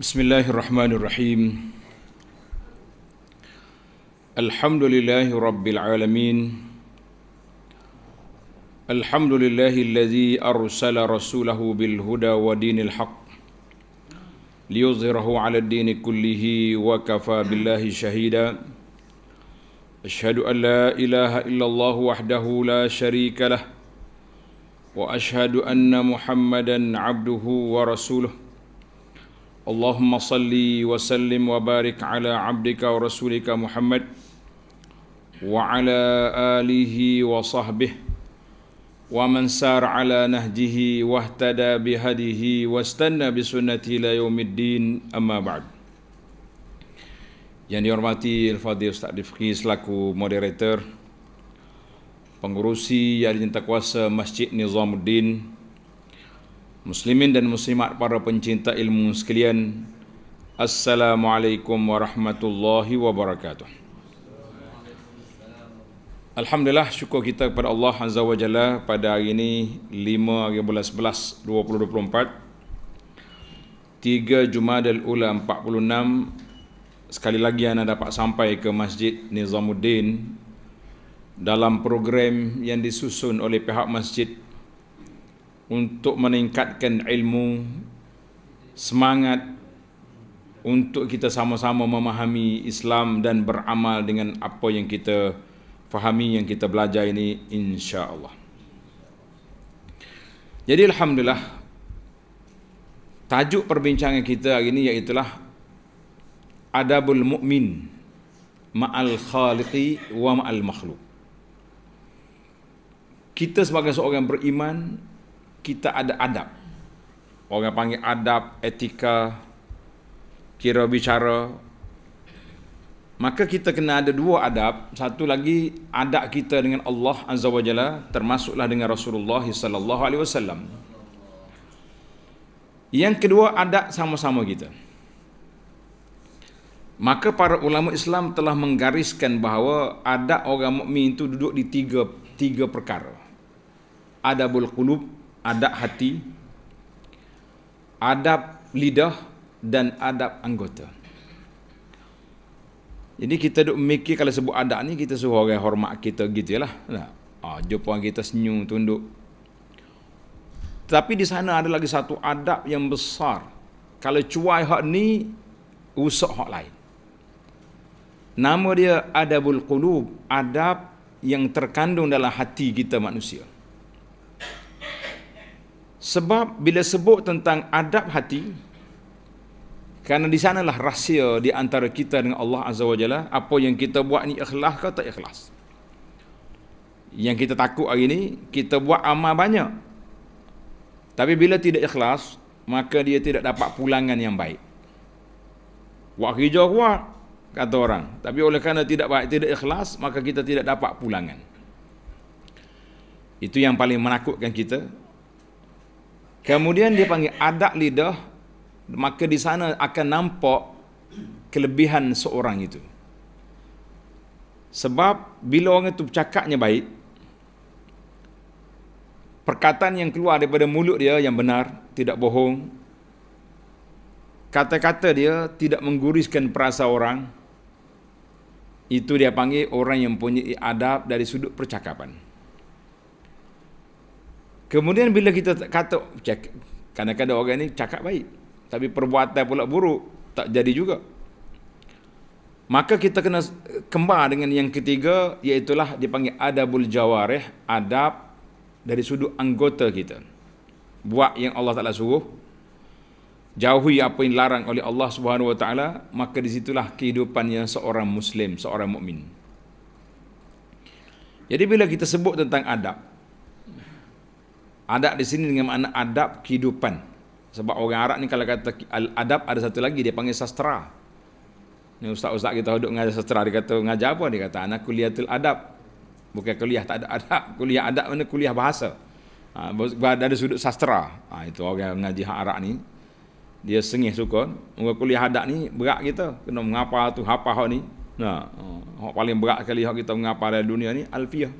بسم الله الرحمن الرحيم الحمد لله رب العالمين الحمد لله الذي أرسل رسوله بالهدى ودين الحق ليظهره على الدين كله وكفى بالله شهيدا أشهد أن لا إله إلا الله وحده لا شريك له وأشهد أن محمدا عبده ورسوله اللهم صل وسلم وبارك ala عبدك ورسولك محمد وعلى آله وصحبه ومن سار على نهجه واهتدى بهديه واستنى بسنته الى يوم الدين اما بعد Yang dihormati Al-Fadhi Ustaz Difqi selaku moderator Pengurusi Yang Dintakuasa Masjid Nizamuddin Masjid Nizamuddin Muslimin dan muslimat para pencinta ilmu sekalian Assalamualaikum warahmatullahi wabarakatuh Alhamdulillah syukur kita kepada Allah Azza wa Jalla pada hari ini 5 hari bulan 11 2024 Tiga Jumadil Ula 46 Sekali lagi anda dapat sampai ke Masjid Nizamuddin Dalam program yang disusun oleh pihak masjid untuk meningkatkan ilmu semangat untuk kita sama-sama memahami Islam dan beramal dengan apa yang kita fahami yang kita belajar ini insya-Allah. Jadi alhamdulillah tajuk perbincangan kita hari ini iaitu adabul mukmin ma'al khaliqi wa ma'al makhluk. Kita sebagai seorang beriman kita ada adab. Orang panggil adab, etika, kira bicara. Maka kita kena ada dua adab. Satu lagi adab kita dengan Allah Azza wajalla termasuklah dengan Rasulullah sallallahu alaihi wasallam. Yang kedua adab sama-sama kita. Maka para ulama Islam telah menggariskan bahawa adab orang mukmin itu duduk di tiga tiga perkara. Adabul qulub, adab hati, adab lidah dan adab anggota. Jadi kita duk mikir kalau sebut adab ni kita suruh orang hormat kita gitulah. Nah, ah, ha, jumpa kita senyum tunduk. Tapi di sana ada lagi satu adab yang besar. Kalau cuai hak ni rusak hak lain. Nama dia adabul qulub, adab yang terkandung dalam hati kita manusia. Sebab bila sebut tentang adab hati, kerana di sanalah rahsia di antara kita dengan Allah Azza wa Jalla, apa yang kita buat ni ikhlas ke tak ikhlas. Yang kita takut hari ni, kita buat amal banyak. Tapi bila tidak ikhlas, maka dia tidak dapat pulangan yang baik. Buat kerja kuat, kata orang. Tapi oleh kerana tidak baik, tidak ikhlas, maka kita tidak dapat pulangan. Itu yang paling menakutkan kita Kemudian dia panggil adab lidah, maka di sana akan nampak kelebihan seorang itu. Sebab bila orang itu bercakapnya baik, perkataan yang keluar daripada mulut dia yang benar, tidak bohong, kata-kata dia tidak mengguriskan perasa orang, itu dia panggil orang yang punya adab dari sudut percakapan. Kemudian bila kita kata kadang-kadang orang ini cakap baik tapi perbuatan pula buruk tak jadi juga. Maka kita kena kembar dengan yang ketiga iaitu dipanggil adabul jawarih, adab dari sudut anggota kita. Buat yang Allah Taala suruh. Jauhi apa yang larang oleh Allah Subhanahu Wa Taala, maka disitulah kehidupannya seorang muslim, seorang mukmin. Jadi bila kita sebut tentang adab, Adab di sini dengan makna adab kehidupan. Sebab orang Arab ni kalau kata adab ada satu lagi dia panggil sastra. Ni ustaz-ustaz kita duduk mengajar sastra dia kata mengajar apa dia kata anak kuliah kuliahatul adab. Bukan kuliah tak ada adab, kuliah adab mana kuliah bahasa. Ha, ada sudut sastra. Ha, itu orang yang mengaji hak Arab ni dia sengih suka orang kuliah adab ni berat kita kena mengapa tu apa hak ni. Nah, ha, ha, hak paling berat kali hak kita mengapa dalam dunia ni alfiah.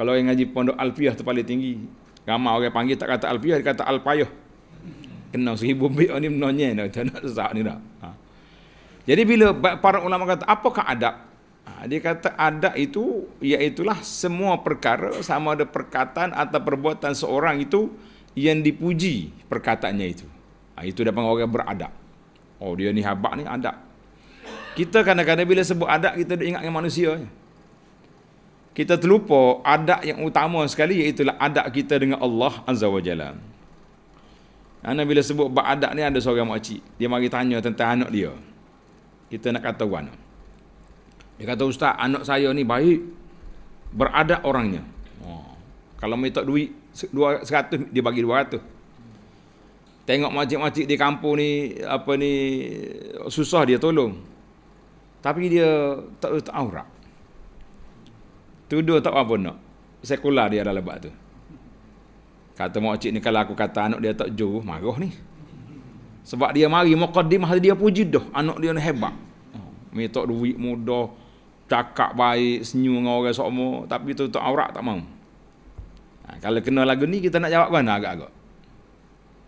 Kalau yang ngaji pondok Alfiah tu paling tinggi. Ramai orang panggil tak kata Alfiah, dia kata Alpayuh. Kena seribu bit ni menonyai nak kata nak sesak ni dah. Ha. Jadi bila para ulama kata, apakah adab? Ha, dia kata adab itu, iaitulah semua perkara sama ada perkataan atau perbuatan seorang itu yang dipuji perkataannya itu. Ha, itu dah panggil orang beradab. Oh dia ni habak ni adab. Kita kadang-kadang bila sebut adab, kita ingat dengan manusia kita terlupa adab yang utama sekali iaitu adab kita dengan Allah Azza wa Jalla. Ana ha, bila sebut bab adab ni ada seorang makcik, dia mari tanya tentang anak dia. Kita nak kata mana? Dia kata ustaz, anak saya ni baik beradab orangnya. Oh. Kalau minta duit 200 dia bagi 200. Tengok makcik-makcik di kampung ni apa ni susah dia tolong. Tapi dia tak tahu aurat. Tuduh tak apa nak. Sekular dia dalam lebat tu. Kata cik ni kalau aku kata anak dia tak jauh, marah ni. Sebab dia mari muqaddimah dia puji dah anak dia ni hebat. Minta duit mudah, cakap baik, senyum dengan orang semua, tapi tu tak aurat tak mau. Ha, kalau kena lagu ni kita nak jawab mana agak-agak?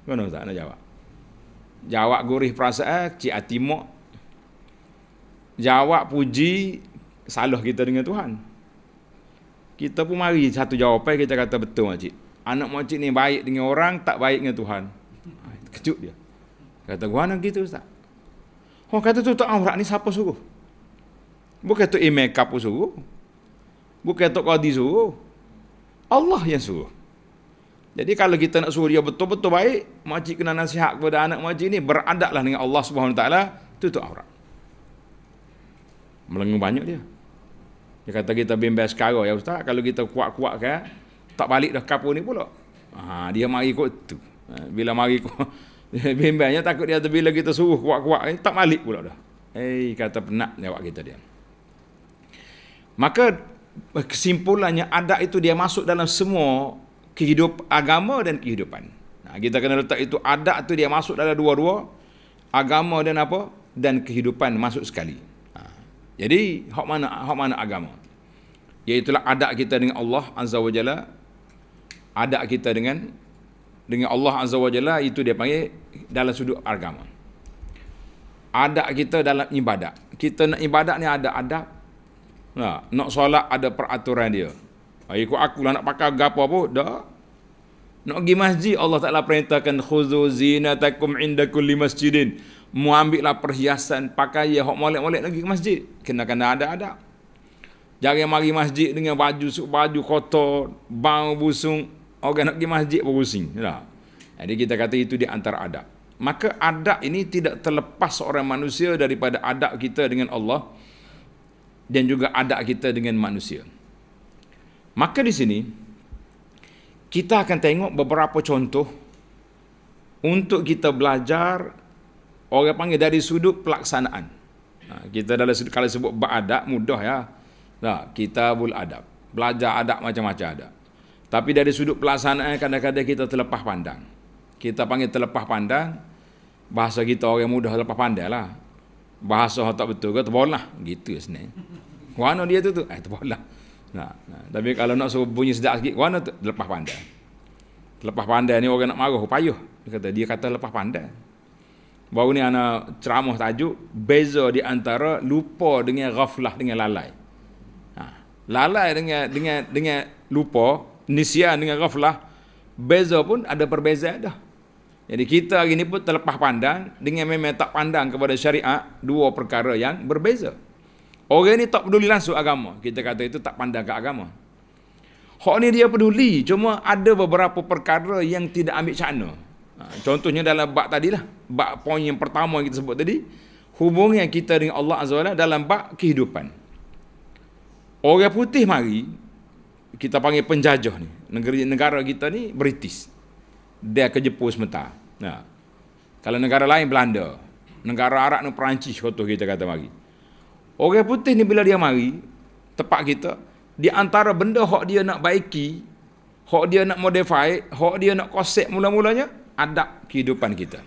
Mana tak nak jawab? Jawab gurih perasaan, cik hati Jawab puji salah kita dengan Tuhan kita pun mari satu jawapan kita kata betul makcik anak makcik ni baik dengan orang tak baik dengan Tuhan ah, kecut dia kata gua nak gitu ustaz Oh kata tu tak aurat ni siapa suruh? Bukan tu e eh, makeup suruh. Bukan tu kau suruh. Allah yang suruh. Jadi kalau kita nak suruh dia betul-betul baik, makcik kena nasihat kepada anak makcik ni, beradaklah dengan Allah SWT, tutup aurat. Melengung banyak dia. Dia kata kita bimbel sekarang ya ustaz. Kalau kita kuat-kuat kan, tak balik dah kapur ni pula. Ha, dia mari ikut tu. Ha, bila mari ikut, bimbelnya takut dia tu bila kita suruh kuat-kuat, eh, tak balik pula dah. Eh, kata penat lewat kita dia. Maka eh, kesimpulannya adat itu dia masuk dalam semua kehidup agama dan kehidupan. Nah, kita kena letak itu adat itu dia masuk dalam dua-dua agama dan apa dan kehidupan masuk sekali. Jadi, hak mana hak mana agama? Iaitulah adab kita dengan Allah Azza wa Jalla. Adab kita dengan dengan Allah Azza wa Jalla itu dia panggil dalam sudut agama. Adab kita dalam ibadat. Kita nak ibadat ni ada adab. Nah, nak solat ada peraturan dia. Ha, ikut aku nak pakai gapo apa dah. Nak pergi masjid Allah Taala perintahkan khuzu zinatakum inda kulli masjidin mu ambil lah perhiasan pakaian hok molek-molek lagi ke masjid kena kena ada ada. jangan mari masjid dengan baju baju kotor bau busung orang nak pergi masjid berusing nah. jadi kita kata itu di antara adab maka adab ini tidak terlepas seorang manusia daripada adab kita dengan Allah dan juga adab kita dengan manusia maka di sini kita akan tengok beberapa contoh untuk kita belajar orang panggil dari sudut pelaksanaan. Ha, kita dalam sudut kalau sebut beradab mudah ya. Nah, ha, kita bul adab. Belajar adab macam-macam ada. Tapi dari sudut pelaksanaan kadang-kadang kita terlepas pandang. Kita panggil terlepas pandang bahasa kita orang mudah terlepas pandang lah. Bahasa tak betul ke terbolah gitu sebenarnya. Warna dia tu tu eh terbolah. Ha, nah, ha. nah, tapi kalau nak suruh bunyi sedap sikit warna tu terlepas pandang. Terlepas pandang ni orang nak marah payuh. Dia kata dia kata lepas pandang. Baru ni ana ceramah tajuk beza di antara lupa dengan ghaflah dengan lalai. Ha. Lalai dengan dengan dengan lupa, nisyan dengan ghaflah beza pun ada perbezaan dah. Jadi kita hari ni pun terlepas pandang dengan memang tak pandang kepada syariat dua perkara yang berbeza. Orang ni tak peduli langsung agama. Kita kata itu tak pandang ke agama. Hak ni dia peduli. Cuma ada beberapa perkara yang tidak ambil cakna. Ha, contohnya dalam bab tadi lah. Bab poin yang pertama yang kita sebut tadi. Hubungan kita dengan Allah Azza wa dalam bab kehidupan. Orang putih mari, kita panggil penjajah ni. Negeri, negara kita ni British. Dia ke Jepun sementara. Ha. Nah. Kalau negara lain Belanda. Negara Arab ni Perancis kotor kita kata mari. Orang putih ni bila dia mari, tempat kita, di antara benda hak dia nak baiki, hak dia nak modify, hak dia nak kosek mula-mulanya, adab kehidupan kita.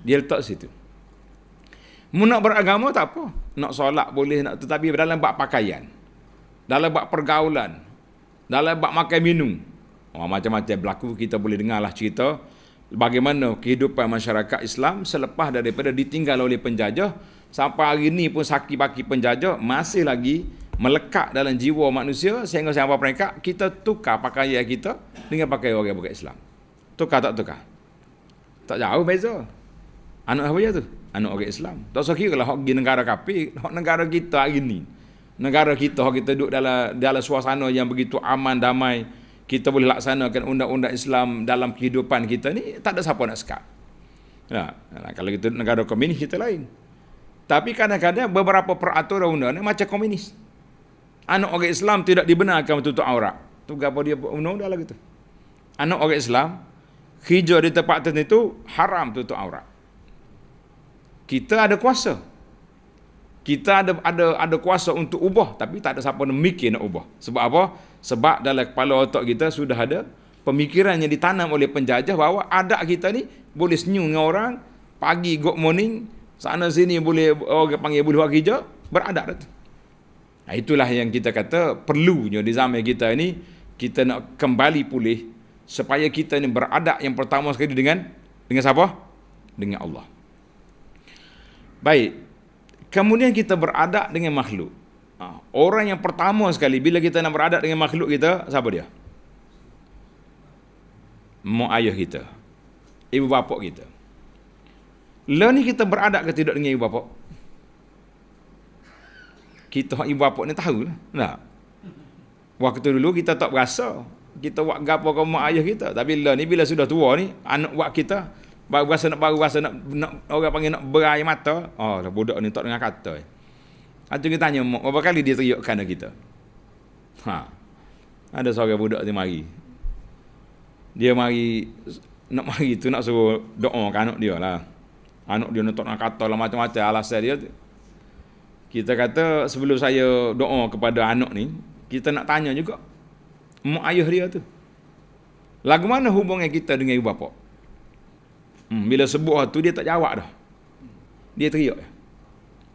Dia letak situ. Mu nak beragama tak apa. Nak solat boleh nak tetapi dalam bab pakaian. Dalam bab pergaulan. Dalam bab makan minum. Oh, macam-macam berlaku kita boleh dengar lah cerita bagaimana kehidupan masyarakat Islam selepas daripada ditinggal oleh penjajah sampai hari ini pun saki-baki penjajah masih lagi melekat dalam jiwa manusia sehingga sampai peringkat kita tukar pakaian kita dengan pakaian orang bukan Islam. Tukar tak tukar? Tak jauh beza. Anak apa dia tu? Anak orang Islam. Tak usah kira kalau hok pergi negara kapi, hak negara kita hari ni. Negara kita hak kita duduk dalam dalam suasana yang begitu aman damai, kita boleh laksanakan undang-undang Islam dalam kehidupan kita ni tak ada siapa nak sekat. Nah, nah kalau kita negara komunis kita lain. Tapi kadang-kadang beberapa peraturan undang-undang ni macam komunis. Anak orang Islam tidak dibenarkan tutup aurat. Tu gapo dia undang-undang lagi gitu. Anak orang Islam hijau di tempat tertentu haram tutup aurat. Kita ada kuasa. Kita ada ada ada kuasa untuk ubah tapi tak ada siapa nak mikir nak ubah. Sebab apa? Sebab dalam kepala otak kita sudah ada pemikiran yang ditanam oleh penjajah bahawa adat kita ni boleh senyum dengan orang pagi good morning sana sini boleh orang panggil boleh buat kerja beradat tu. Nah, itulah yang kita kata perlunya di zaman kita ini kita nak kembali pulih supaya kita ini beradab yang pertama sekali dengan dengan siapa? Dengan Allah. Baik. Kemudian kita beradab dengan makhluk. Ha, orang yang pertama sekali bila kita nak beradab dengan makhluk kita, siapa dia? Mak ayah kita. Ibu bapa kita. Lalu ni kita beradab ke tidak dengan ibu bapa? Kita ibu bapa ni tahu lah. Tak? Waktu dulu kita tak berasa kita buat gapo ke mak ayah kita tapi lah ni bila sudah tua ni anak buat kita baru rasa nak baru rasa nak, nak orang panggil nak berai mata oh lah budak ni tak dengar kata eh. Atau kita tanya mak berapa kali dia teriak kan kita ha ada seorang budak tu mari dia mari nak mari tu nak suruh doa ke anak dia lah anak dia nak tak nak kata lah macam-macam alasan dia tu kita kata sebelum saya doa kepada anak ni kita nak tanya juga mak ayah dia tu. Lagu mana hubungan kita dengan ibu bapa? Hmm, bila sebut tu dia tak jawab dah. Dia teriak.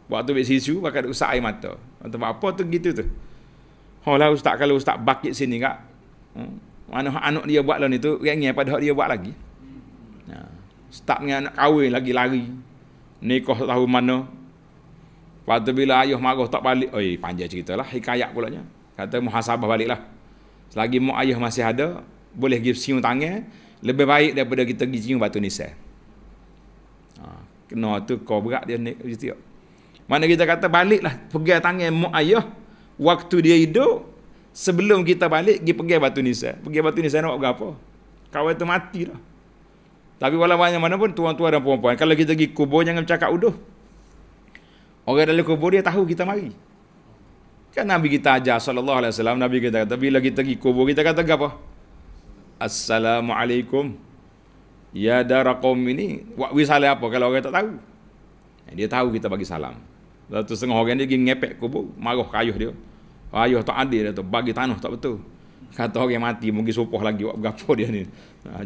Waktu bagi sisu pakai nak usak air mata. Atau apa tu gitu tu. Ha lah ustaz kalau ustaz bakit sini kak. Hmm, mana anak dia buat lah ni tu. Rengen pada hak dia buat lagi. Ha. Start dengan anak kahwin lagi lari. Nikah tahu mana. Waktu bila ayah marah tak balik. Oi panjang cerita lah. Hikayat pulaknya. Kata muhasabah balik lah. Lagi mak ayah masih ada, boleh pergi cium tangan, lebih baik daripada kita pergi cium batu nisa Ha, kena tu kau berat dia ni gitu. Mana kita kata baliklah pergi tangan mak ayah waktu dia hidup sebelum kita balik pergi pegang batu nisa pergi batu nisa nak buat apa? Kawan tu mati dah. Tapi walau banyak mana pun tuan-tuan dan puan-puan kalau kita pergi kubur jangan cakap uduh. Orang dalam kubur dia tahu kita mari. Kan Nabi kita ajar sallallahu alaihi wasallam Nabi kita kata bila kita pergi kubur kita kata apa? Assalamualaikum. Ya daraqum ini buat wisale apa kalau orang tak tahu? Dia tahu kita bagi salam. Lalu setengah orang dia pergi ngepek kubur, marah kayuh dia. Kayuh oh, tak adil dia lah tu, bagi tanah tak betul. Kata orang mati mungkin supah lagi buat berapa dia ni.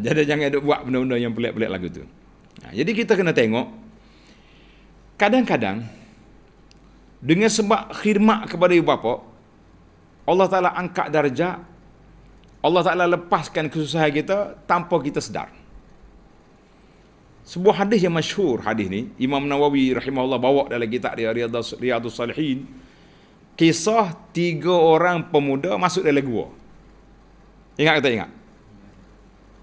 jadi jangan ada buat benda-benda yang pelik-pelik lagu tu. jadi kita kena tengok kadang-kadang dengan sebab khidmat kepada ibu bapa, Allah Ta'ala angkat darjah, Allah Ta'ala lepaskan kesusahan kita tanpa kita sedar. Sebuah hadis yang masyhur hadis ni Imam Nawawi rahimahullah bawa dalam kitab dia Riyadhus Salihin kisah tiga orang pemuda masuk dalam gua. Ingat kata ingat.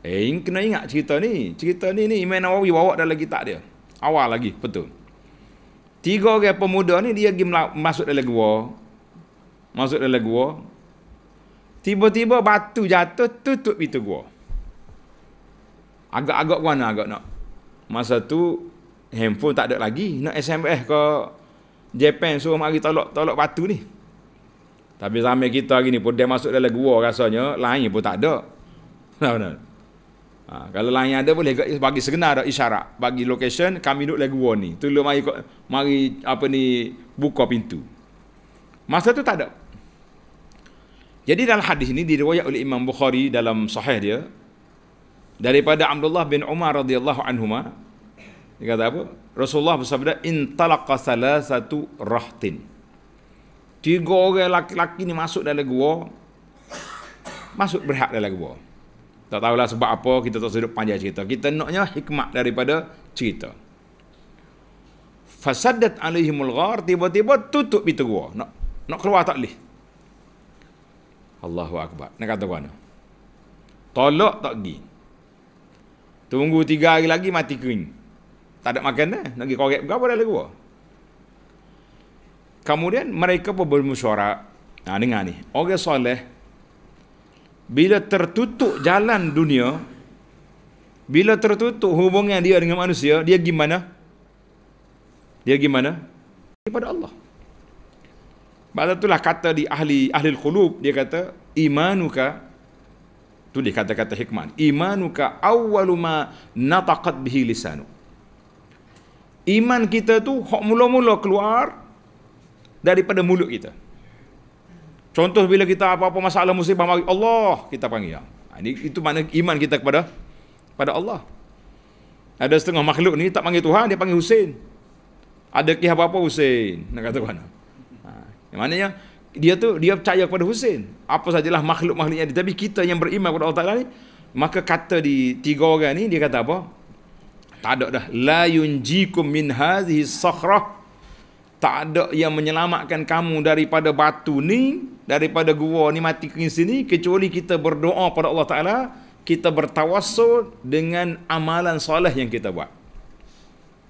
Eh kena ingat cerita ni. Cerita ni ni Imam Nawawi bawa dalam kitab dia. Awal lagi betul. Tiga orang pemuda ni dia pergi masuk dalam gua. Masuk dalam gua. Tiba-tiba batu jatuh tutup pintu gua. Agak-agak mana agak nak. Masa tu handphone tak ada lagi. Nak SMS ke Japan suruh mari tolak tolak batu ni. Tapi zaman kita hari ni pun dia masuk dalam gua rasanya lain pun tak ada. Benar-benar. Ha, kalau lain ada boleh bagi segenar dah isyarat, bagi location kami duduk lagi gua ni. Tolong mari mari apa ni buka pintu. Masa tu tak ada. Jadi dalam hadis ini diriwayat oleh Imam Bukhari dalam sahih dia daripada Abdullah bin Umar radhiyallahu anhuma dia kata apa? Rasulullah bersabda in talaqa salasatu rahtin. Tiga orang lelaki ni masuk dalam gua masuk berhak dalam gua. Tak tahulah sebab apa kita tak sedut panjang cerita. Kita naknya hikmat daripada cerita. Fasadat alaihimul ghar tiba-tiba tutup pintu gua. Nak nak keluar tak leh. Allahu akbar. Nak kata mana? Tolak tak pergi. Tunggu tiga hari lagi mati kering. Tak ada makan dah. Nak pergi korek berapa dalam gua. Kemudian mereka pun bermusyarak. Nah, dengar ni. Orang soleh bila tertutup jalan dunia bila tertutup hubungan dia dengan manusia dia gimana dia gimana kepada Allah Bahasa itulah kata di ahli ahli khulub dia kata imanuka tu dia kata-kata hikmah imanuka awwalu ma nataqat bihi lisanu iman kita tu hok mula-mula keluar daripada mulut kita Contoh bila kita apa-apa masalah musibah mari Allah kita panggil. Ha, ini itu makna iman kita kepada pada Allah. Ada setengah makhluk ni tak panggil Tuhan, dia panggil Husin. Ada kisah apa-apa Husain, nak kata mana? Ha, yang dia tu dia percaya kepada Husin. Apa sajalah makhluk-makhluknya dia. Tapi kita yang beriman kepada Allah Taala ni, maka kata di tiga orang ni dia kata apa? Tak ada dah. La yunjikum min hadhihi sakhrah. Tak ada yang menyelamatkan kamu daripada batu ni daripada gua ni mati ke sini kecuali kita berdoa pada Allah Taala kita bertawassul dengan amalan soleh yang kita buat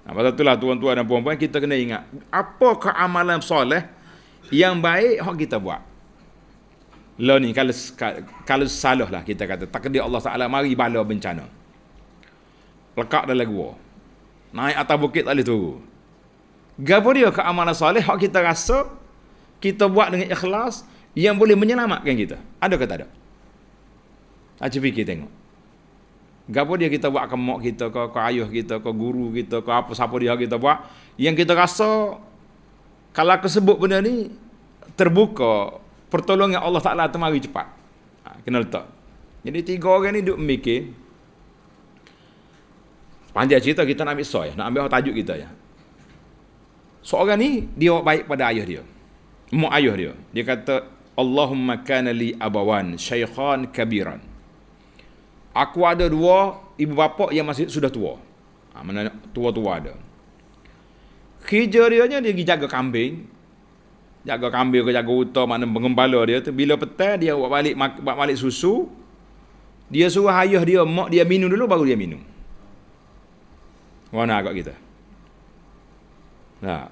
nah, pasal itulah tuan-tuan dan puan-puan kita kena ingat apa ke amalan soleh yang baik hak kita buat lah ni kalau kalau salah lah kita kata takdir Allah Taala mari bala bencana lekat dalam gua naik atas bukit tak boleh turun Gapo dia ke amalan soleh hak kita rasa kita buat dengan ikhlas yang boleh menyelamatkan kita. Ada ke tak ada? Aje fikir tengok. Gapo dia kita buat kemok kita, ke, ke ayah kita, ke guru kita, ke apa siapa dia kita buat. Yang kita rasa, kalau aku sebut benda ni, terbuka, pertolongan Allah Ta'ala temari cepat. Ha, kena letak. Jadi tiga orang ni duduk memikir, panjang cerita kita nak ambil soy, nak ambil tajuk kita ya. Seorang ni, dia baik pada ayah dia. Mak ayah dia. Dia kata, Allahumma kana li abawan syaikhan kabiran. Aku ada dua ibu bapa yang masih sudah tua. Ha, mana tua-tua ada. Kerja dia pergi jaga kambing. Jaga kambing ke jaga utah mana pengembala dia tu. Bila petang dia buat balik, buat balik susu. Dia suruh ayah dia, mak dia minum dulu baru dia minum. Warna agak kita. Nah.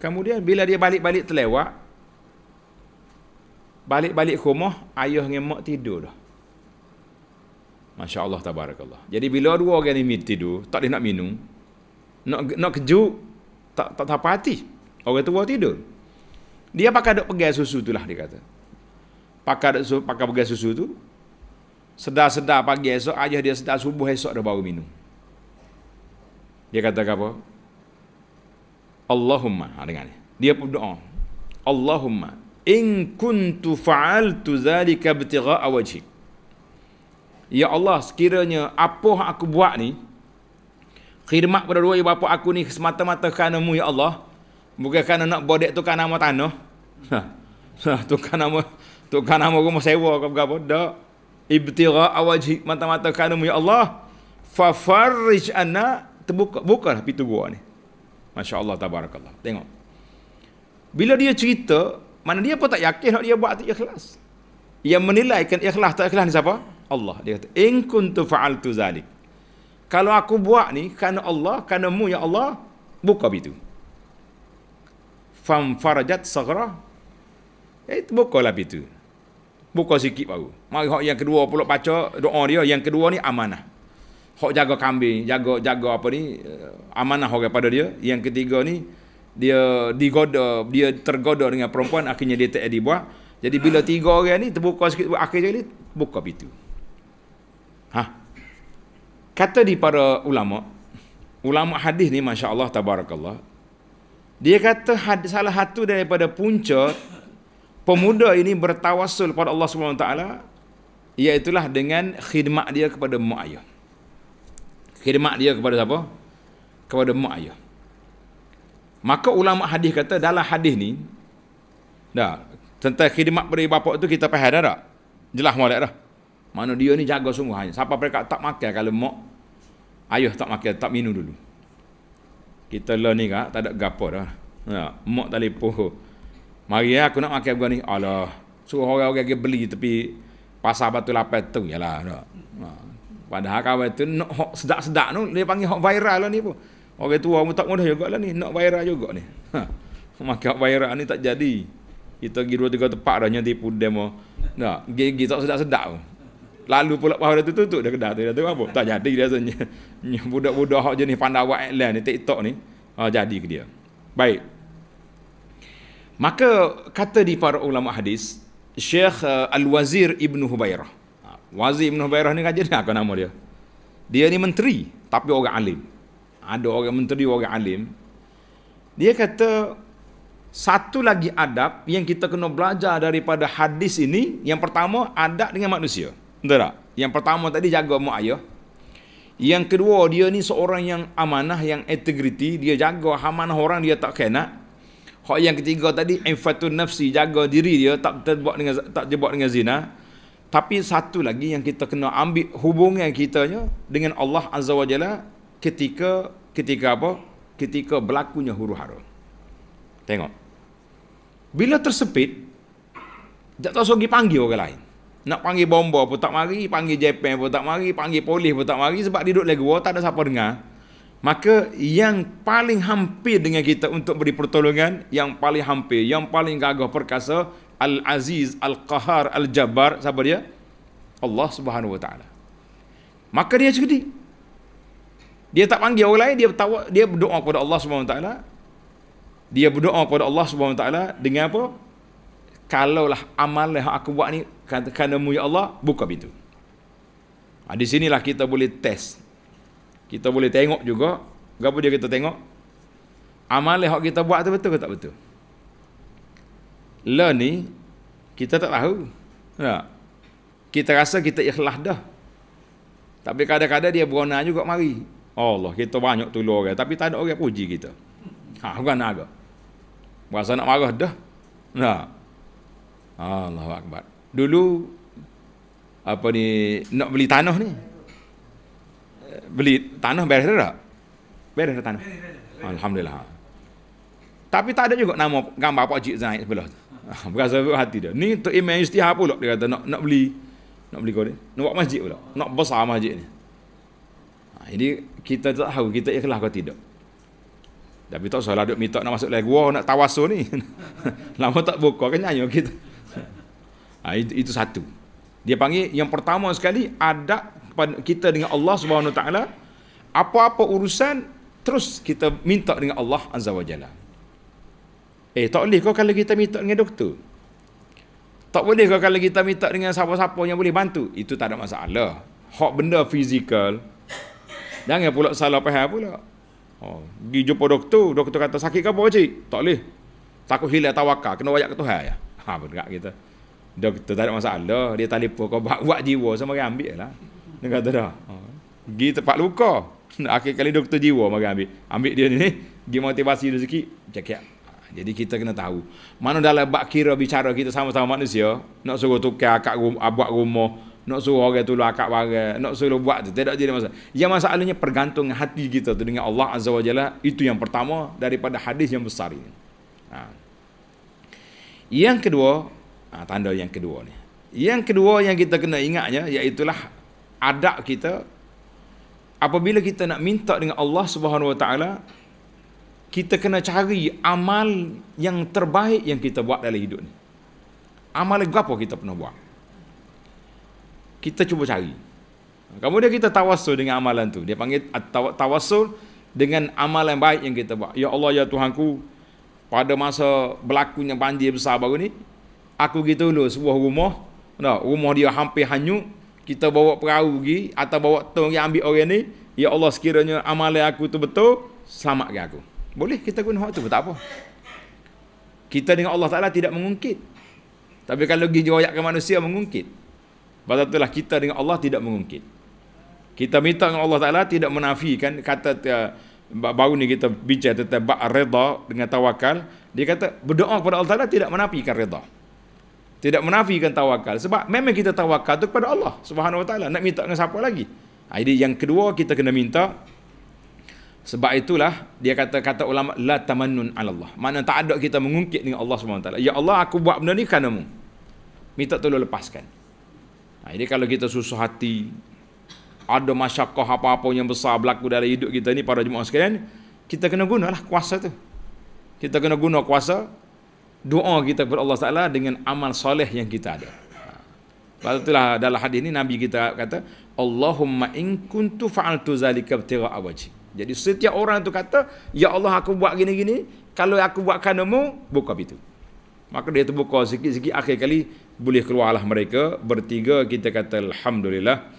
Kemudian bila dia balik-balik terlewat, balik-balik rumah ayah dengan mak tidur dah. Masya-Allah tabarakallah. Jadi bila dua orang ni tidur, tak dia nak minum. Nak nak kejuk tak tak tak hati. Orang tua tidur. Dia pakai dok pegang susu tu lah dia kata. Pakai dok pakai pegang susu tu. Sedar-sedar pagi esok ayah dia sedar subuh esok dah baru minum. Dia kata apa? Allahumma, ha, dengar ni. Dia berdoa. Allahumma, in kuntu fa'altu zalika btigha awajhi ya Allah sekiranya apa yang aku buat ni khidmat pada dua ibu aku ni semata-mata kerana mu ya Allah bukan kerana nak bodek tukar nama tanah ha. ha. tukar nama tukar nama rumah sewa ke apa dak ibtira awajhi mata-mata kerana mu ya Allah fa farij anna terbuka bukalah pintu gua ni masya-Allah tabarakallah tengok bila dia cerita mana dia pun tak yakin dia buat tu ikhlas. Yang kan ikhlas tak ikhlas ni siapa? Allah. Dia kata, In kuntu fa'altu zalik. Kalau aku buat ni, kerana Allah, kerana mu ya Allah, buka pintu. Fam farajat sagra. Itu eh, buka lah pintu. Buka sikit baru. Mari hak yang kedua pulak baca doa dia. Yang kedua ni amanah. Hak jaga kambing, jaga jaga apa ni, eh, amanah orang kepada dia. Yang ketiga ni, dia digoda, dia tergoda dengan perempuan, akhirnya dia tak dibuat. Jadi bila tiga orang ni terbuka sikit akhirnya ni buka pintu. Ha. Kata di para ulama, ulama hadis ni masya-Allah tabarakallah. Dia kata had, salah satu daripada punca pemuda ini bertawassul kepada Allah Subhanahu taala iaitu dengan khidmat dia kepada mak ayah. Khidmat dia kepada siapa? Kepada mak ayah. Maka ulama hadis kata dalam hadis ni dah tentang khidmat beri bapak tu kita faham dah tak? Jelas molek dah. Mana dia ni jaga sungguh hanya. Siapa mereka tak makan kalau mak ayuh tak makan tak minum dulu. Kita lah ni kak tak ada gapo dah. Ya, mak telefon. Mari eh, aku nak makan begini ni. Allah. Suruh orang-orang beli tapi pasar batu lapet tu jelah dah. Ha. Padahal kawan tu nak sedak-sedak tu dia panggil hok viral lah ni pun. Orang tua pun tak mudah juga lah ni. Nak viral juga ni. Ha. Maka viral ni tak jadi. Kita pergi dua tiga tempat dah nyanti pun demo. Tak, gigi tak sedap-sedap pun. Lalu pula bahawa dia tutup dia kedai tu. Dia tu apa? Tak jadi dia rasanya. Budak-budak hak jenis pandai buat atlan ni, TikTok ni. Ha, jadi ke dia. Baik. Maka kata di para ulama hadis, Syekh eh, Al-Wazir Ibn Hubairah. Ha, Wazir Ibn Hubairah ni kajian ni lah apa nama dia? Dia ni menteri, tapi orang alim ada orang menteri, orang alim. Dia kata, satu lagi adab yang kita kena belajar daripada hadis ini, yang pertama, adab dengan manusia. Betul tak? Yang pertama tadi, jaga mak ayah. Yang kedua, dia ni seorang yang amanah, yang integriti. Dia jaga amanah orang, dia tak kena. Hak yang ketiga tadi, infatun nafsi, jaga diri dia, tak terbuat dengan, tak terbuat dengan zina. Tapi satu lagi yang kita kena ambil hubungan kitanya dengan Allah Azza wa Jalla ketika ketika apa? Ketika berlakunya huru hara. Tengok. Bila tersepit, tak tahu pergi panggil orang lain. Nak panggil bomba pun tak mari, panggil Jepang pun tak mari, panggil polis pun tak mari sebab duduk lagi gua tak ada siapa dengar. Maka yang paling hampir dengan kita untuk beri pertolongan, yang paling hampir, yang paling gagah perkasa, Al-Aziz, Al-Qahar, Al-Jabbar, siapa dia? Allah Subhanahu Wa Taala. Maka dia cerdik. Dia tak panggil orang lain, dia tawa, dia berdoa kepada Allah Subhanahu taala. Dia berdoa kepada Allah Subhanahu taala dengan apa? Kalaulah amal yang aku buat ni kerana mu ya Allah, buka pintu. Ha, di sinilah kita boleh test. Kita boleh tengok juga, apa dia kita tengok? Amal yang kita buat tu betul ke tak betul? Lah ni kita tak tahu. Tak? Ha. Kita rasa kita ikhlas dah. Tapi kadang-kadang dia berona juga mari. Allah, kita banyak tolong orang tapi tak ada orang puji kita. Ha, bukan agak. Rasa nak marah dah. Nah. Allahu akbar. Dulu apa ni nak beli tanah ni? Beli tanah beres dah. Beres dah tanah. Alhamdulillah. Tapi tak ada juga nama gambar Pak Cik Zain sebelah tu. Ha, berasa hati dia. Ni tu imej istihar pula dia kata nak nak beli nak beli kau ni. Nak buat masjid pula. Nak besar masjid ni. Jadi kita tak tahu kita ikhlas atau tidak. Tapi tak salah duk minta nak masuk lagi. lagu nak tawasul ni. Lama tak buka kan nyanyi kita. Ha, itu, itu satu. Dia panggil yang pertama sekali ada kita dengan Allah Subhanahu taala apa-apa urusan terus kita minta dengan Allah Azza wajalla. Eh tak boleh kau kalau kita minta dengan doktor. Tak boleh kau kalau kita minta dengan siapa-siapa yang boleh bantu. Itu tak ada masalah. Hak benda fizikal, Jangan pula salah faham pula. Oh, pergi jumpa doktor, doktor kata sakit ke apa cik? Tak boleh. Takut hilang tawakal, kena wayak ke Tuhan ya. Ha bergerak kita. Doktor tak ada masalah, dia telefon kau buat, buat jiwa sama dia ambil lah. Dia kata dah. Ha, pergi oh. tempat luka. Akhir kali doktor jiwa mari ambil. Ambil dia ni ni, pergi motivasi dia sikit. Cakap. Jadi kita kena tahu. Mana dalam bak kira bicara kita sama-sama manusia, nak suruh tukar akak rumah, buat rumah, nak suruh orang tu lakak barang nak suruh buat tu tidak jadi masalah yang masalahnya pergantung hati kita tu dengan Allah azza wajalla itu yang pertama daripada hadis yang besar ini ha. yang kedua ha, tanda yang kedua ni yang kedua yang kita kena ingatnya iaitulah adab kita apabila kita nak minta dengan Allah subhanahu wa taala kita kena cari amal yang terbaik yang kita buat dalam hidup ni amal apa kita pernah buat kita cuba cari. Kemudian kita tawassul dengan amalan tu. Dia panggil tawassul dengan amalan baik yang kita buat. Ya Allah, ya Tuhanku, pada masa berlakunya banjir besar baru ni, aku pergi tolong sebuah rumah. Nah, rumah dia hampir hanyut. Kita bawa perahu pergi atau bawa tong yang ambil orang ni. Ya Allah, sekiranya amalan aku tu betul, selamatkan aku. Boleh kita guna hak tu, tak apa. Kita dengan Allah Ta'ala tidak mengungkit. Tapi kalau pergi jerayakan manusia, mengungkit. Sebab itulah kita dengan Allah tidak mengungkit. Kita minta dengan Allah Ta'ala tidak menafikan kata uh, baru ni kita bincang tentang ba' reda dengan tawakal. Dia kata berdoa kepada Allah Ta'ala tidak menafikan reda. Tidak menafikan tawakal. Sebab memang kita tawakal tu kepada Allah Subhanahu Wa Ta'ala. Nak minta dengan siapa lagi? Ha, jadi yang kedua kita kena minta. Sebab itulah dia kata kata ulama la tamannun ala Allah. Mana tak ada kita mengungkit dengan Allah Subhanahu Wa Ta'ala. Ya Allah aku buat benda ni kerana mu. Minta tolong lepaskan. Ha, nah, jadi kalau kita susah hati, ada masyakoh apa-apa yang besar berlaku dalam hidup kita ni pada jemaah sekalian, kita kena guna lah kuasa tu. Kita kena guna kuasa doa kita kepada Allah Taala dengan amal soleh yang kita ada. Ha. Sebab itulah dalam hadis ini Nabi kita kata, "Allahumma in kuntu fa'altu zalika btira awaji." Jadi setiap orang tu kata, "Ya Allah aku buat gini-gini, kalau aku buat kanamu, buka pintu." maka dia terbuka sikit-sikit akhir kali boleh keluarlah mereka bertiga kita kata alhamdulillah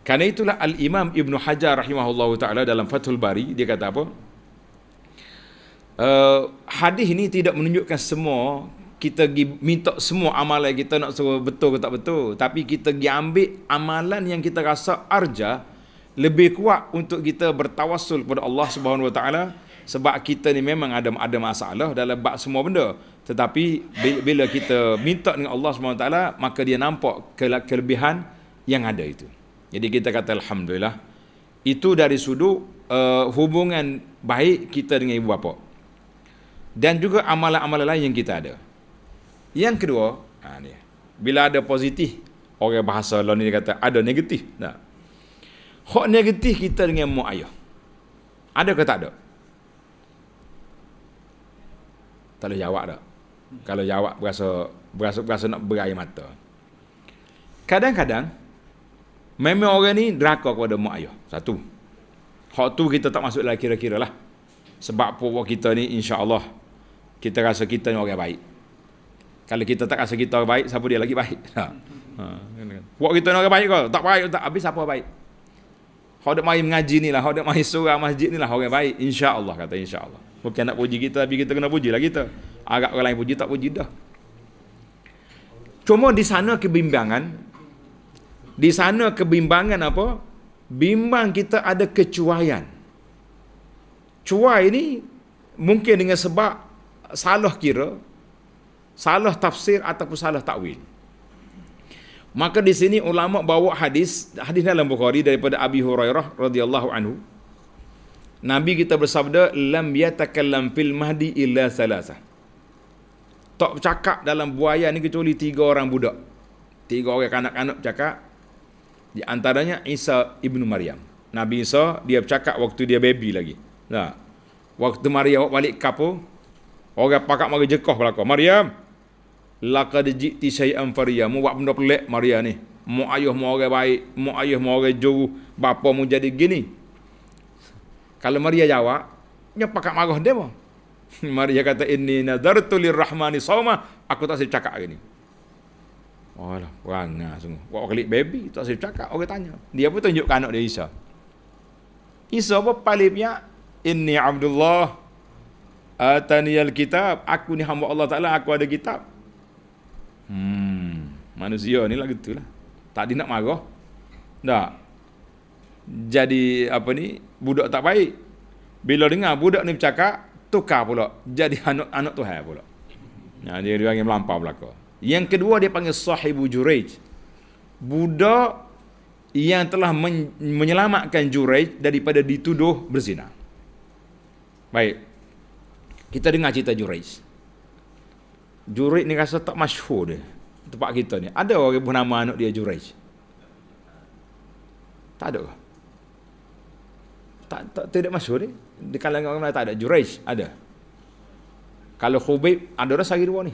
Karena itulah al-imam Ibn Hajar rahimahullahu taala dalam Fathul Bari dia kata apa uh, hadis ini tidak menunjukkan semua kita pergi minta semua amalan kita nak suruh betul ke tak betul tapi kita pergi ambil amalan yang kita rasa arja lebih kuat untuk kita bertawassul kepada Allah Subhanahu Wa Taala sebab kita ni memang ada ada masalah dalam bab semua benda tetapi bila kita minta dengan Allah SWT maka dia nampak kelebihan yang ada itu jadi kita kata Alhamdulillah itu dari sudut uh, hubungan baik kita dengan ibu bapa dan juga amalan-amalan lain yang kita ada yang kedua ha, ni, bila ada positif orang bahasa lo ni kata ada negatif Nah, hak negatif kita dengan mak ayah ada ke tak ada tak boleh jawab tak kalau jawab berasa berasa berasa nak berair mata. Kadang-kadang memang orang ni deraka kepada mak ayah. Satu. Hak tu kita tak masuk lagi kira-kira lah. Sebab puak kita ni insya-Allah kita rasa kita ni orang baik. Kalau kita tak rasa kita orang baik, siapa dia lagi baik? Ha. Ha. Kan, kan. Buat kita ni orang baik ke? Tak baik, tak habis siapa baik? Hak dak main mengaji ni lah, hak dak main surah masjid ni lah orang baik insya-Allah kata insya-Allah. Bukan nak puji kita tapi kita kena puji lah kita. Agak orang lain puji tak puji dah. Cuma di sana kebimbangan. Di sana kebimbangan apa? Bimbang kita ada kecuaian. Cuai ini mungkin dengan sebab salah kira, salah tafsir ataupun salah takwil. Maka di sini ulama bawa hadis, hadis dalam Bukhari daripada Abi Hurairah radhiyallahu anhu. Nabi kita bersabda, "Lam yatakallam fil mahdi illa salasah." tak cakap dalam buaya ni kecuali tiga orang budak. Tiga orang kanak-kanak cakap. Di antaranya Isa ibnu Maryam. Nabi Isa dia cakap waktu dia baby lagi. Nah, waktu Maria balik kapo, orang pakak mari jekah belaka. Maryam, laqad ji'ti shay'an fariya. Mu buat benda pelik Maria ni. Mu ayuh mu orang baik, mu ayuh mu orang jauh, bapa mu jadi gini. Kalau Maria jawab, nya pakak marah dia Maria kata ini nadartu lirrahmani sawma aku tak sempat cakap gini. Walah, oh, orang semua. Kau kelik baby, tak sempat cakap. Orang tanya. Dia pun tunjukkan anak dia Isa. Isa apa paling Ini Abdullah. Atani al-kitab. Aku ni hamba Allah Ta'ala. Aku ada kitab. Hmm. Manusia ni lah gitu lah. Tak di nak marah. Tak. Jadi apa ni. Budak tak baik. Bila dengar budak ni bercakap tukar pula jadi anak anak Tuhan pula. Nah dia dia panggil melampau belaka. Yang kedua dia panggil sahibu Jurej. Budak yang telah men- menyelamatkan Jurej daripada dituduh berzina. Baik. Kita dengar cerita Jurej. Jurej ni rasa tak masyhur dia. Tempat kita ni. Ada orang yang bernama anak dia Jurej. Tak ada. Tak, tak tidak masyhur dia di kalangan orang Melayu tak ada Juraj ada kalau Khubib ada orang sahih dua ni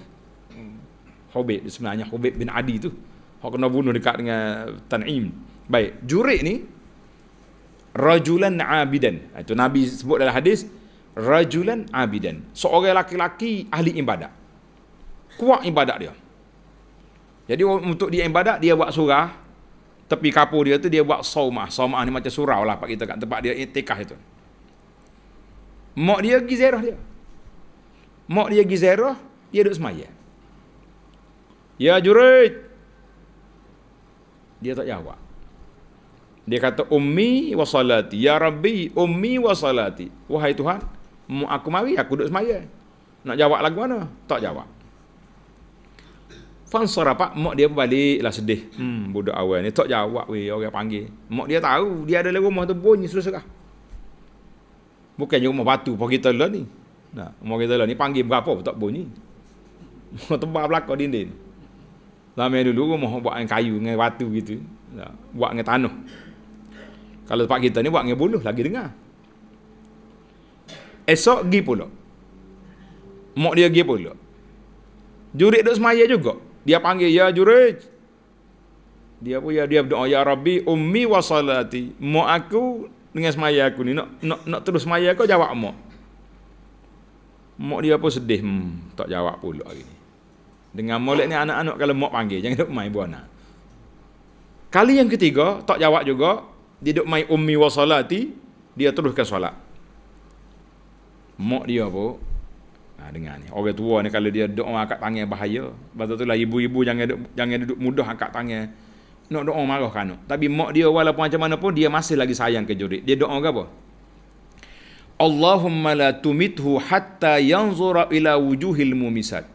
Khubib sebenarnya Khubib bin Adi tu orang kena bunuh dekat dengan Tan'im baik Juraj ni rajulan abidan ha, itu Nabi sebut dalam hadis rajulan abidan seorang laki-laki ahli ibadat kuat ibadat dia jadi untuk dia ibadat dia buat surah tepi kapur dia tu dia buat saumah saumah ni macam surau lah pak kita kat tempat dia itikah itu Mak dia pergi ziarah dia. Mak dia pergi ziarah, dia duduk semayah. Ya jurid. Dia tak jawab. Dia kata, Ummi wa salati. Ya Rabbi, Ummi wa salati. Wahai Tuhan, aku mari, aku duduk semayah. Nak jawab lagu mana? Tak jawab. Fansara pak, mak dia balik lah sedih. Hmm, budak awal ni tak jawab weh orang panggil. Mak dia tahu, dia ada dalam rumah tu bunyi susah-susah. Bukannya rumah batu pun kita lah ni. Nah, rumah kita lah ni panggil berapa pun tak bunyi. Rumah tempat belakang dinding. Lama dulu rumah buat dengan kayu, dengan batu gitu. Nah, buat dengan tanah. Kalau tempat kita ni buat dengan buluh lagi dengar. Esok pergi pula. Mak dia pergi pula. Jurid duduk semaya juga. Dia panggil, ya jurid. Dia pun ya, dia berdoa, ya Rabbi, ummi wa salati. Mak aku dengan semaya aku ni nak nak nak terus semaya kau jawab mak mak dia pun sedih hmm, tak jawab pula hari ni dengan molek ni anak-anak kalau mak panggil jangan duk main buana kali yang ketiga tak jawab juga dia duk main ummi wa salati dia teruskan solat mak dia pun Ha, dengar ni. Orang tua ni kalau dia duduk angkat tangan bahaya. batu tu lah ibu-ibu jangan duduk, jangan duduk mudah angkat tangan nak doa marah kanu. Tapi mak dia walaupun macam mana pun dia masih lagi sayang ke jurid. Dia doa ke apa? Allahumma la tumithu hatta yanzura ila wujuhil mumisat.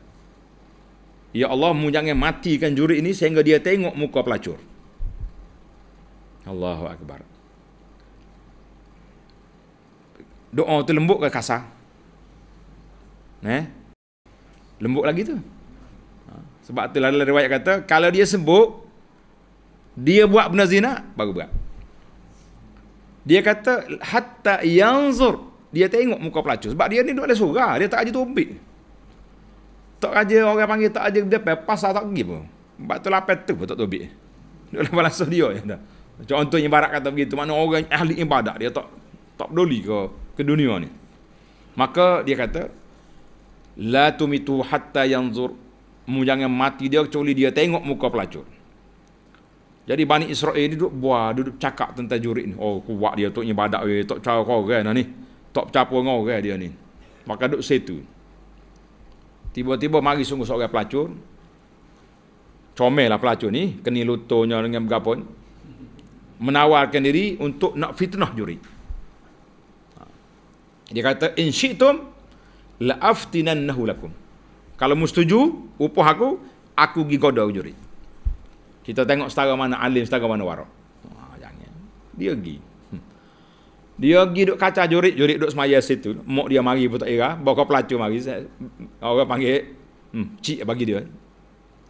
Ya Allah, mu jangan matikan jurid ini sehingga dia tengok muka pelacur. Allahu Akbar. Doa tu lembut ke kasar? Eh? Lembut lagi tu. Ha? Sebab tu lalai riwayat kata, kalau dia sembuh, dia buat benda zina baru berat dia kata hatta yanzur dia tengok muka pelacur sebab dia ni duduk dalam surah dia tak ajar tumbik tak aja orang panggil tak aja dia pepas tak pergi pun sebab tu lapar tu pun tak tumbik duduk dalam balasah dia ya. contohnya barat kata begitu mana orang ahli ibadat dia tak tak peduli ke ke dunia ni maka dia kata la tumitu hatta yanzur mu jangan mati dia kecuali dia tengok muka pelacur jadi Bani Israel ni duduk buah, duduk cakap tentang jurid ni. Oh, kuat dia tok ni badak tok cara kau kan ni. Tok capo ngau kan dia ni. Maka duduk situ. Tiba-tiba mari sungguh seorang pelacur. Comel lah pelacur ni, kena lutunya dengan bergapun. Menawarkan diri untuk nak fitnah jurid. Dia kata, In syi'tum la'aftinannahu lakum. Kalau mu setuju, upah aku, aku gigodoh jurid. Kita tengok setara mana alim, setara mana warak. Ha, ah, jangan. Dia pergi. Hmm. Dia pergi duduk kaca jurik, jurik duduk semaya situ. Mok dia mari pun tak ira. Bawa pelacu mari. Orang panggil, hmm, cik bagi dia.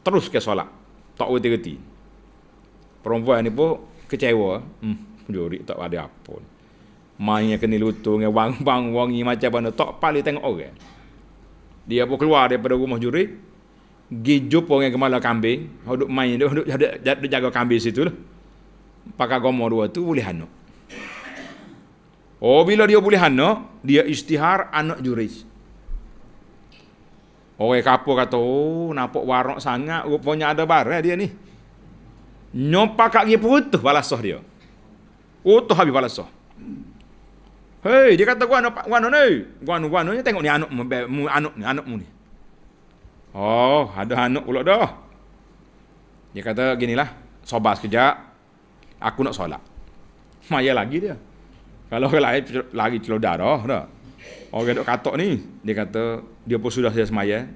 Terus ke solat. Tak berhenti-henti. Perempuan ni pun kecewa. Hmm, jurid tak ada apa. Main yang kena lutut, yang bang-bang, wangi macam mana. Tak paling tengok orang. Dia pun keluar daripada rumah jurik gi jumpa dengan gemala kambing, duduk main, duduk, duduk, jaga kambing situ lah. Pakak gomor dua tu boleh anak. Oh, bila dia boleh anak, dia istihar anak juris. Orang kapo kata, oh, nampak warok sangat, rupanya ada barah dia ni. Nyopak kat dia putuh balasoh dia. Utuh habis balasoh. Hei, dia kata, gua anak, gua anak ni. Gua anak, gua anak ni, tengok ni anak, anak, anak, anak, anak, anak, anak, anak, anak, anak, anak, anak, anak, Oh, ada anak pula dah. Dia kata gini lah, sobat sekejap, aku nak solat. Maya lagi dia. Kalau orang lain lagi celodah dah. dah. Orang yang katok ni, dia kata, dia pun sudah dia semaya.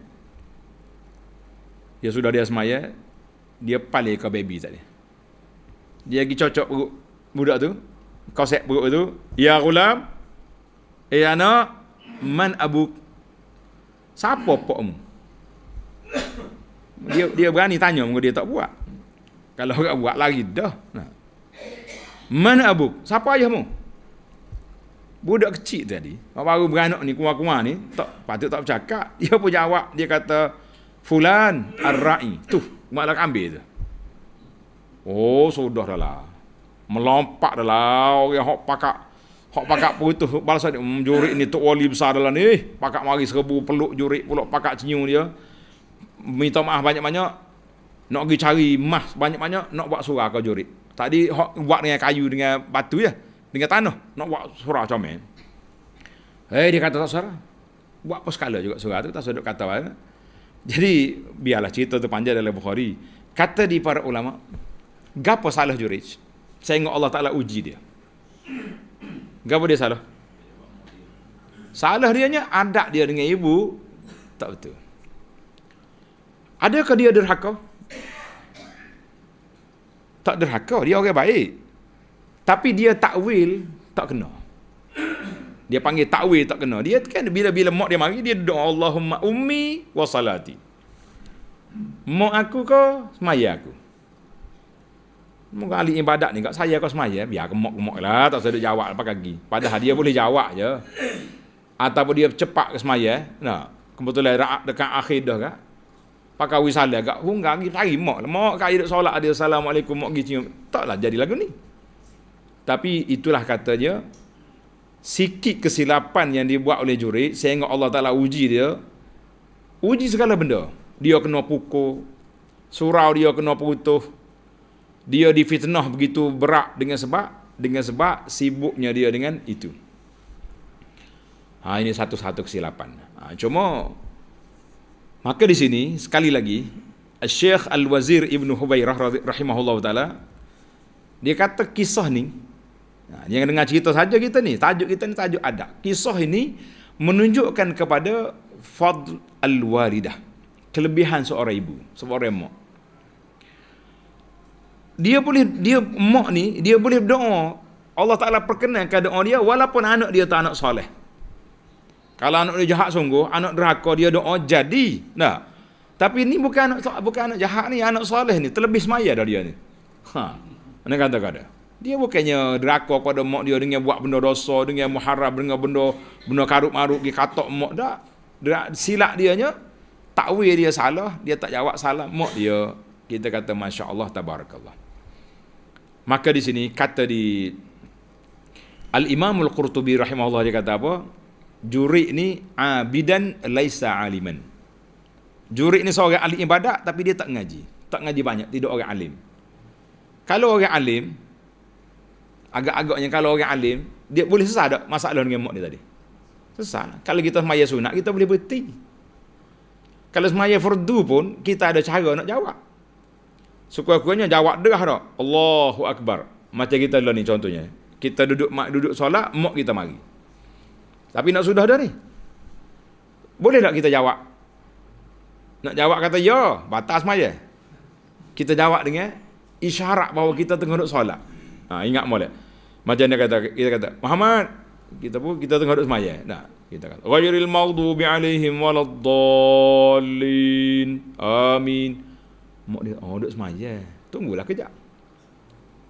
Dia sudah dia semaya, dia paling ke baby tadi. Dia pergi cocok perut budak tu, kosek perut tu, ya gulam, Eh, ya anak, man abu, siapa pokmu? dia dia berani tanya muka dia tak buat kalau orang buat lari dah nah. mana abuk? siapa ayahmu budak kecil tadi baru beranak ni kuah-kuah ni tak patut tak bercakap dia pun jawab dia kata fulan ar-ra'i tu mak nak lah ambil tu oh sudah dah lah melompat dah lah orang hok pakak hok pakak putus balas ni hmm, jurik ni tok wali besar dah lah ni eh, pakak mari serbu peluk jurik pula pakak senyum dia minta maaf banyak-banyak nak pergi cari emas banyak-banyak nak buat surah ke jurid tadi buat dengan kayu dengan batu ya dengan tanah nak buat surah macam eh hey, dia kata tak surah buat pos kala juga surah tu tak sedok kata bahan. jadi biarlah cerita tu panjang dalam Bukhari kata di para ulama gapo salah jurid saya ingat Allah Ta'ala uji dia gapo dia salah salah dia nya adat dia dengan ibu tak betul Adakah dia derhaka? Tak derhaka, dia orang baik. Tapi dia takwil tak kena. Dia panggil takwil tak kena. Dia kan bila-bila mak dia mari dia doa Allahumma ummi wa salati. Mak aku ke semaya aku. Mau ahli ibadat ni kat saya ke semaya biar kau mok-mok lah tak usah jawab apa kaki. Padahal dia boleh jawab je. Ataupun dia cepat ke semaya. Nah, kebetulan rakaat dekat akhir dah kan pakai wisala agak hunggar pergi pagi mak lah. mak kaya duk solat ada assalamualaikum mak pergi cium taklah jadi lagu ni tapi itulah katanya sikit kesilapan yang dibuat oleh juri. Saya sehingga Allah Ta'ala uji dia uji segala benda dia kena pukul surau dia kena putuh, dia difitnah begitu berat dengan sebab dengan sebab sibuknya dia dengan itu ha, ini satu-satu kesilapan ha, cuma Maka di sini sekali lagi Syekh Al-Wazir Ibn Hubairah rahimahullah taala dia kata kisah ni yang dengar cerita saja kita ni tajuk kita ni tajuk ada kisah ini menunjukkan kepada fadl al-walidah kelebihan seorang ibu seorang mak dia boleh dia mak ni dia boleh berdoa Allah Taala perkenankan doa dia walaupun anak dia tak anak soleh kalau anak dia jahat sungguh, anak neraka dia doa jadi. Nah. Tapi ini bukan anak bukan anak jahat ni, anak soleh ni, terlebih semaya dah dia ni. Ha. Mana kata kata? Dia bukannya neraka pada mak dia dengan buat benda dosa, dengan muharab dengan benda benda karuk-maruk di katok mak dak. Silap dia nya takwil dia salah, dia tak jawab salah mak dia. Kita kata masya-Allah tabarakallah. Maka di sini kata di Al-Imamul Qurtubi rahimahullah dia kata apa? Jurik ni abidan laisa aliman. Juri ni seorang ahli ibadat tapi dia tak ngaji. Tak ngaji banyak, tidak orang alim. Kalau orang alim agak-agaknya kalau orang alim dia boleh selesai tak masalah dengan mak ni tadi? Selesai. Kalau kita semaya sunat kita boleh berhenti. Kalau semaya fardu pun kita ada cara nak jawab. Sekurang-kurangnya jawab dah tak? Allahu Akbar. Macam kita dulu lah ni contohnya. Kita duduk duduk solat, mak kita mari. Tapi nak sudah dah ni. Boleh tak kita jawab? Nak jawab kata ya, batas maya. Kita jawab dengan isyarat bahawa kita tengah duduk solat. Ha, ingat boleh. Macam dia kata, kita kata, Muhammad, kita pun kita tengah duduk semaya. Nah, kita kata, Ghairil maghdubi alaihim waladhalin. Amin. Mak dia, oh duduk semaya. Tunggulah kejap.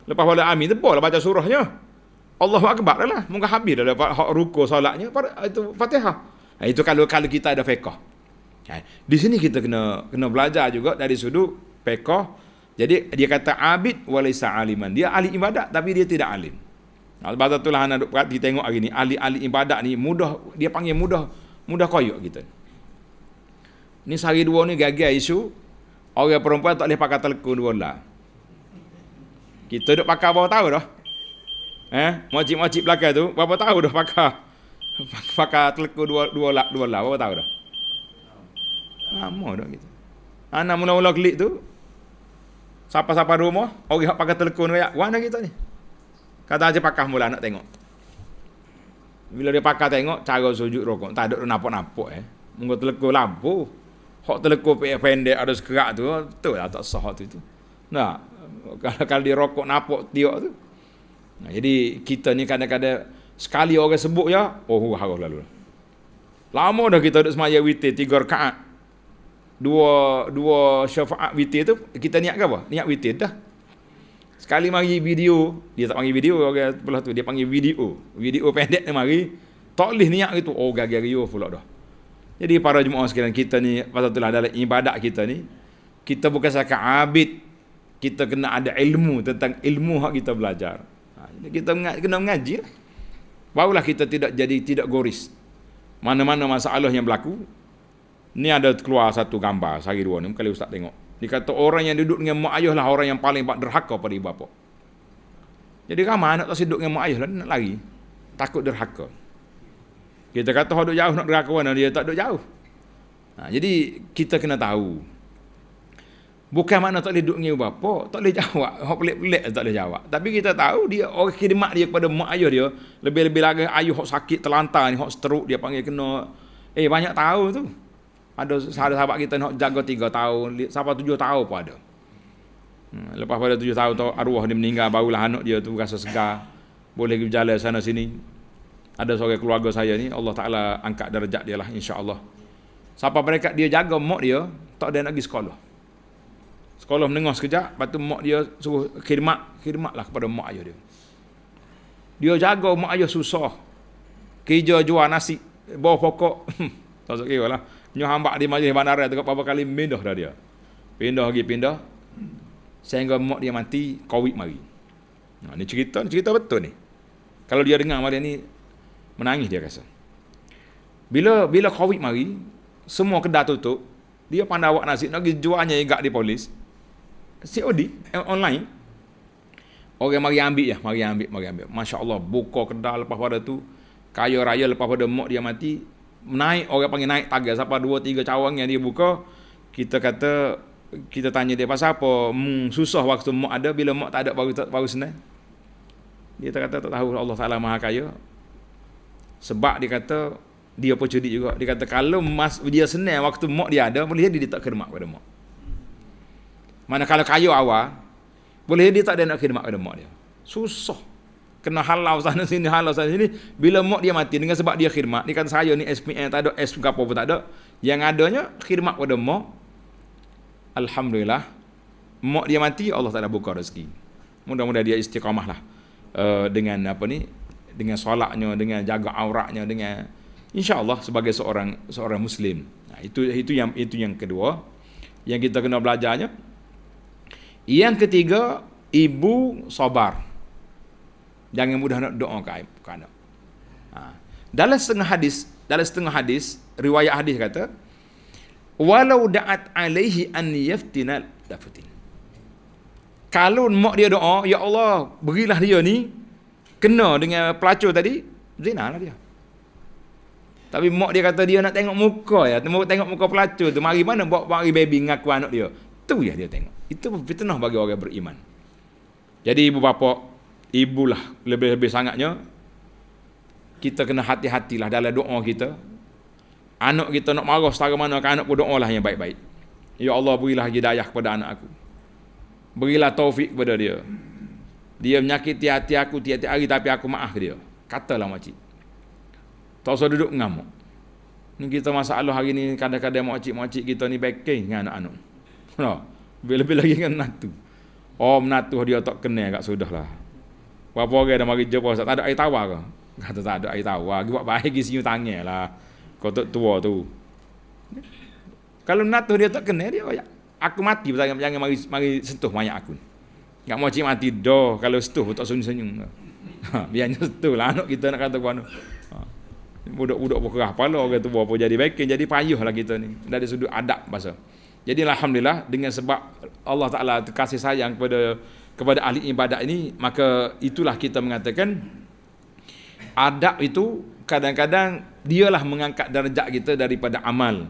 Lepas wala amin, tebal lah baca surahnya. Allahu Akbar lah. Mungkin habis dah dapat ruku solatnya. Itu Fatihah. Nah, itu kalau kalau kita ada fekoh. Nah, di sini kita kena kena belajar juga dari sudut fekoh. Jadi dia kata abid walaysa aliman. Dia ahli ibadat tapi dia tidak alim. Sebab nah, itulah anak perhati tengok hari ni. Ahli-ahli ibadat ni mudah. Dia panggil mudah. Mudah koyok kita. Ini sehari dua ni gagal isu. Orang perempuan tak boleh pakai telekun dua lah. Kita duduk pakai bawah tahu dah. Eh, makcik-makcik belakang tu, berapa tahu dah pakar? Pakar teleku dua, dua lap, dua lah. berapa tahu dah? Lama dah gitu. Anak ah, mula-mula klik tu, siapa-siapa rumah, orang yang pakai teleku ni, mana kita ni? Kata aja pakar mula nak tengok. Bila dia pakar tengok, cara sujud rokok, tak ada napok-napok eh. Mungkin teleku lampu. Hak teleku pendek ada sekerak tu, betul lah tak sah tu tu. Nah, kalau kalau dia rokok napok dia tu, Nah, jadi kita ni kadang-kadang sekali orang sebut ya, oh harus lalu. Lama dah kita duduk semaya witir tiga rakaat. Dua dua syafaat witir tu kita niat ke apa? Niat witir dah. Sekali mari video, dia tak panggil video orang sebelah tu, dia panggil video. Video pendek ni mari. Tak boleh niat gitu. Oh gagal yo oh, pula dah. Jadi para jemaah sekalian kita ni pasal lah dalam ibadat kita ni kita bukan sekadar abid kita kena ada ilmu tentang ilmu hak kita belajar. Ha, kita mengaji, kena mengaji lah. Barulah kita tidak jadi tidak goris. Mana-mana masalah yang berlaku. Ni ada keluar satu gambar sehari dua ni. Mungkin ustaz tengok. Dia kata orang yang duduk dengan mak ayah lah orang yang paling derhaka pada ibu bapa. Jadi ramai anak tak duduk dengan mak ayah lah. Dia nak lari. Takut derhaka. Kita kata orang duduk jauh nak derhaka mana. Dia tak duduk jauh. Ha, jadi kita kena tahu. Bukan makna tak boleh duduk dengan bapa, tak boleh jawab. Hak pelik-pelik tak boleh jawab. Tapi kita tahu dia orang khidmat dia kepada mak ayah dia, lebih-lebih lagi ayah hok sakit terlantar ni, hok stroke dia panggil kena eh banyak tahu tu. Ada sahabat, -sahabat kita nak jaga tiga tahun, siapa tujuh tahun pun ada. Hmm, lepas pada tujuh tahun tu arwah dia meninggal, barulah anak dia tu rasa segar. Boleh pergi berjalan sana sini. Ada seorang keluarga saya ni, Allah Ta'ala angkat darjat dia lah insyaAllah. Siapa mereka dia jaga mak dia, tak ada nak pergi sekolah. Sekolah menengah sekejap, lepas tu mak dia suruh khidmat, khidmat lah kepada mak ayah dia. Dia jaga mak ayah susah. Kerja jual nasi, bawah pokok. tak sebab kira lah. Nyuh hambak di majlis bandara tu, berapa kali pindah dah dia. Pindah lagi, pindah. Sehingga mak dia mati, COVID mari. Nah, ha, ni cerita, ni cerita betul ni. Kalau dia dengar malam ni, menangis dia rasa. Bila bila COVID mari, semua kedai tutup, dia pandai awak nasi, nak pergi jualnya juga di polis. COD eh, online orang mari ambil ya mari ambil mari ambil masya-Allah buka kedai lepas pada tu kaya raya lepas pada mak dia mati naik orang panggil naik tagar siapa dua tiga cawang yang dia buka kita kata kita tanya dia pasal apa hmm, susah waktu mak ada bila mak tak ada baru baru senang dia tak kata tak tahu Allah Taala Maha Kaya sebab dia kata dia pun cerdik juga dia kata kalau mas, dia senang waktu mak dia ada boleh dia tak kena mak pada mak mana kalau kayu awal, boleh dia tak ada nak khidmat pada mak dia. Susah. Kena halau sana sini, halau sana sini. Bila mak dia mati dengan sebab dia khidmat, dia kata saya ni SPN tak ada, SPK apa pun tak ada. Yang adanya khidmat pada mak, Alhamdulillah, mak dia mati, Allah tak ada buka rezeki. mudah mudah dia istiqamah lah. Uh, dengan apa ni, dengan solatnya, dengan jaga auratnya, dengan insyaAllah sebagai seorang seorang Muslim. Nah, itu itu yang itu yang kedua yang kita kena belajarnya yang ketiga, ibu sabar. Jangan mudah nak doa ke anak. Ha. Dalam setengah hadis, dalam setengah hadis, riwayat hadis kata, walau da'at alaihi an yaftina dafutin. Kalau mak dia doa, Ya Allah, berilah dia ni, kena dengan pelacur tadi, zina lah dia. Tapi mak dia kata dia nak tengok muka ya, tengok, muka pelacur tu, mari mana bawa mari baby ngaku anak dia. Itu ya dia tengok. Itu fitnah bagi orang beriman. Jadi ibu bapa, ibulah lebih-lebih sangatnya kita kena hati-hatilah dalam doa kita. Anak kita nak marah setara mana kan anak pun doa lah yang baik-baik. Ya Allah berilah hidayah kepada anak aku. Berilah taufik kepada dia. Dia menyakiti hati aku tiap-tiap hari tapi aku maaf dia. Katalah makcik. Tak usah duduk ngamuk. Ni kita masalah hari ini kadang-kadang makcik-makcik kita ni baik dengan anak-anak. No. Lebih-lebih lagi dengan natu. Oh menantu dia tak kena kat sudah lah. Berapa orang dah mari jumpa Ustaz? Tak ada air tawar ke? Kata tak ada air tawar. Dia buat baik lagi senyum tangan lah. Kau tak tua tu. Kalau menantu dia tak kena dia kaya. Aku mati pasal jangan, jangan mari, mari sentuh mayat aku. Tak mahu cik mati dah. Kalau sentuh tak senyum-senyum. Ha, biarnya sentuh lah anak kita nak kata kuano. Ha. Budak-budak pun kerah pala orang tu pun jadi baik jadi payuh lah kita ni. Dari sudut adab bahasa. Jadi alhamdulillah dengan sebab Allah Taala kasih sayang kepada kepada ahli ibadat ini maka itulah kita mengatakan adab itu kadang-kadang dialah mengangkat darjat kita daripada amal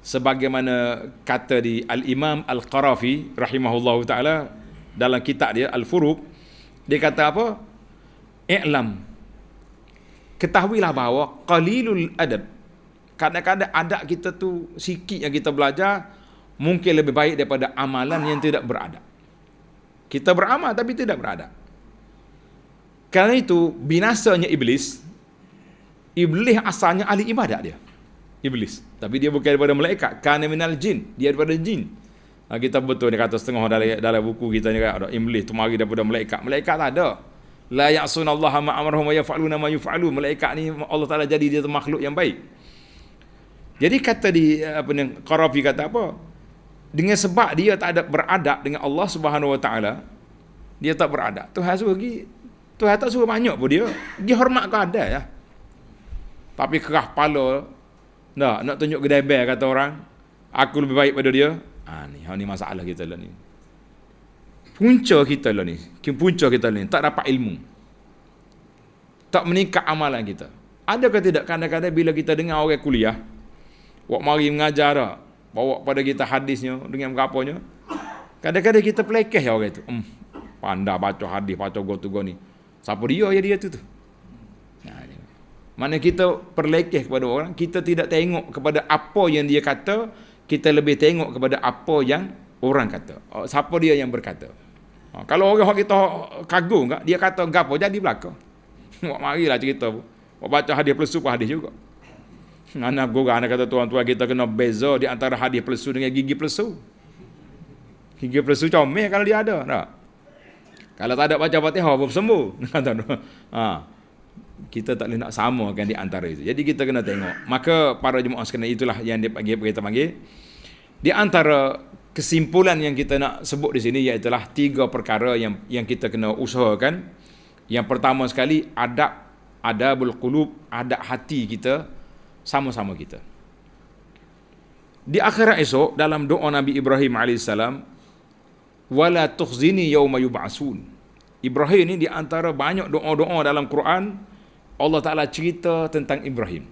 sebagaimana kata di Al Imam Al Qarafi rahimahullahu taala dalam kitab dia Al Furuq dia kata apa i'lam ketahuilah bahawa qalilul adab kadang-kadang adab kita tu sikit yang kita belajar mungkin lebih baik daripada amalan yang tidak beradab. Kita beramal tapi tidak beradab. Kerana itu binasanya iblis. Iblis asalnya ahli ibadat dia. Iblis. Tapi dia bukan daripada malaikat. Kerana minal jin. Dia daripada jin. Ha, kita betul ni kata setengah dalam, dalam buku kita ni ada iblis tu mari daripada malaikat. Malaikat tak ada. La ya'sun Allah ma amarhum wa yaf'aluna ma yuf'alu. Malaikat ni Allah Taala jadi dia makhluk yang baik. Jadi kata di eh, apa ni Qarafi kata apa? dengan sebab dia tak ada beradab dengan Allah Subhanahu Wa Taala, dia tak beradab. Tuhan suruh pergi, Tuhan tak suruh banyak pun dia. Dia hormat ke ada ya. Tapi kerah kepala dah nak tunjuk kedai bel kata orang, aku lebih baik pada dia. Ah ha, ni, ha, ni masalah kita lah ni. Punca kita lah ni. Punca kita lah ni. Tak dapat ilmu. Tak meningkat amalan kita. Ada ke tidak kadang-kadang bila kita dengar orang kuliah, buat mari mengajar dah, bawa pada kita hadisnya dengan berapanya. Kadang-kadang kita pelekeh ya orang itu. Hmm, pandai baca hadis, baca go to go ni. Siapa dia ya dia tu tu? Mana kita perlekeh kepada orang, kita tidak tengok kepada apa yang dia kata, kita lebih tengok kepada apa yang orang kata. Oh, siapa dia yang berkata? Oh, kalau orang hak kita kagum dia kata gapo jadi belaka. Buat marilah cerita. Buat baca hadis plus super hadis juga. Anak guru anak kata tuan-tuan kita kena beza di antara hadis palsu dengan gigi palsu. Gigi palsu meh kalau dia ada, tak? Kalau tak ada baca Fatihah apa sembuh. ha. Kita tak boleh nak samakan di antara itu. Jadi kita kena tengok. Maka para jemaah sekalian itulah yang dia panggil kita panggil. Di antara kesimpulan yang kita nak sebut di sini iaitu tiga perkara yang yang kita kena usahakan. Yang pertama sekali adab adabul qulub, adab hati kita sama-sama kita. Di akhirat esok dalam doa Nabi Ibrahim AS, wala tukhzini yawma yub'asun. Ibrahim ini di antara banyak doa-doa dalam Quran, Allah Ta'ala cerita tentang Ibrahim.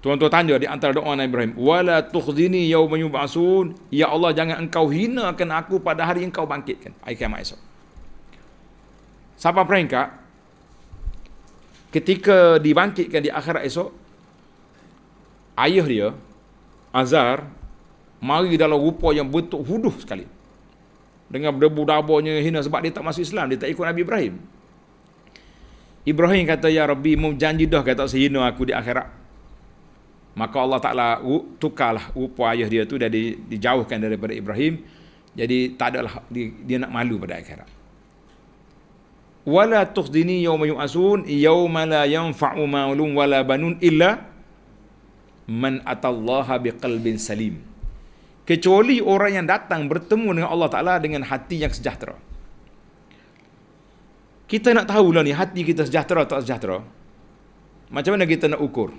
Tuan-tuan tanya di antara doa Nabi Ibrahim, wala tukhzini yawma yub'asun, ya Allah jangan engkau hinakan aku pada hari engkau bangkitkan. Hari kiamat esok. Siapa peringkat? Ketika dibangkitkan di akhirat esok, ayah dia Azar mari dalam rupa yang bentuk huduh sekali dengan debu dabanya hina sebab dia tak masuk Islam dia tak ikut Nabi Ibrahim Ibrahim kata ya Rabbi mu janji dah kata sehina aku di akhirat maka Allah Taala tukarlah rupa ayah dia tu dan dijauhkan daripada Ibrahim jadi tak adalah dia, dia nak malu pada akhirat wala tuhdini yawma yu'asun yawma la yanfa'u ma'lum wala banun illa man atallaha biqalbin salim kecuali orang yang datang bertemu dengan Allah Taala dengan hati yang sejahtera kita nak tahu tahulah ni hati kita sejahtera atau tak sejahtera macam mana kita nak ukur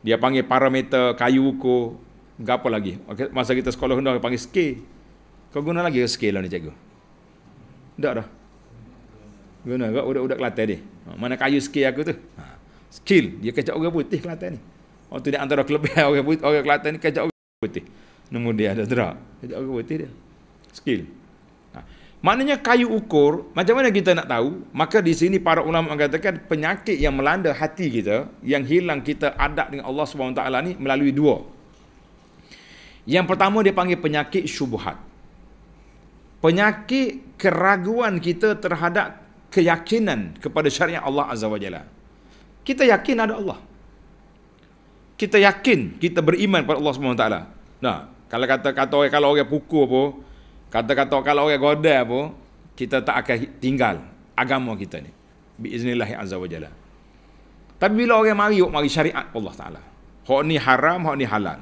dia panggil parameter kayu ukur apa lagi masa kita sekolah hendak panggil scale kau guna lagi ke scale lah ni cikgu tak dah guna kau udah udak kelata ni ha, mana kayu scale aku tu ha, skill dia kecak orang putih kelata ni Oh tu dia antara kelebihan orang putih, orang Kelantan ni kajak orang putih. Nombor dia ada drak. Kajak orang putih dia. Skill. Ha. Maknanya kayu ukur, macam mana kita nak tahu? Maka di sini para ulama mengatakan penyakit yang melanda hati kita, yang hilang kita adab dengan Allah Subhanahu SWT ni melalui dua. Yang pertama dia panggil penyakit syubuhat. Penyakit keraguan kita terhadap keyakinan kepada syariat Allah Azza wa Jalla. Kita yakin ada Allah kita yakin kita beriman kepada Allah Subhanahu taala. Nah, kalau kata kata orang kalau orang pukul apa, kata kata kalau orang goda apa, kita tak akan tinggal agama kita ni. Biiznillah azza wa Tapi bila orang mari yuk mari syariat Allah taala. Hak ni haram, hak ni halal.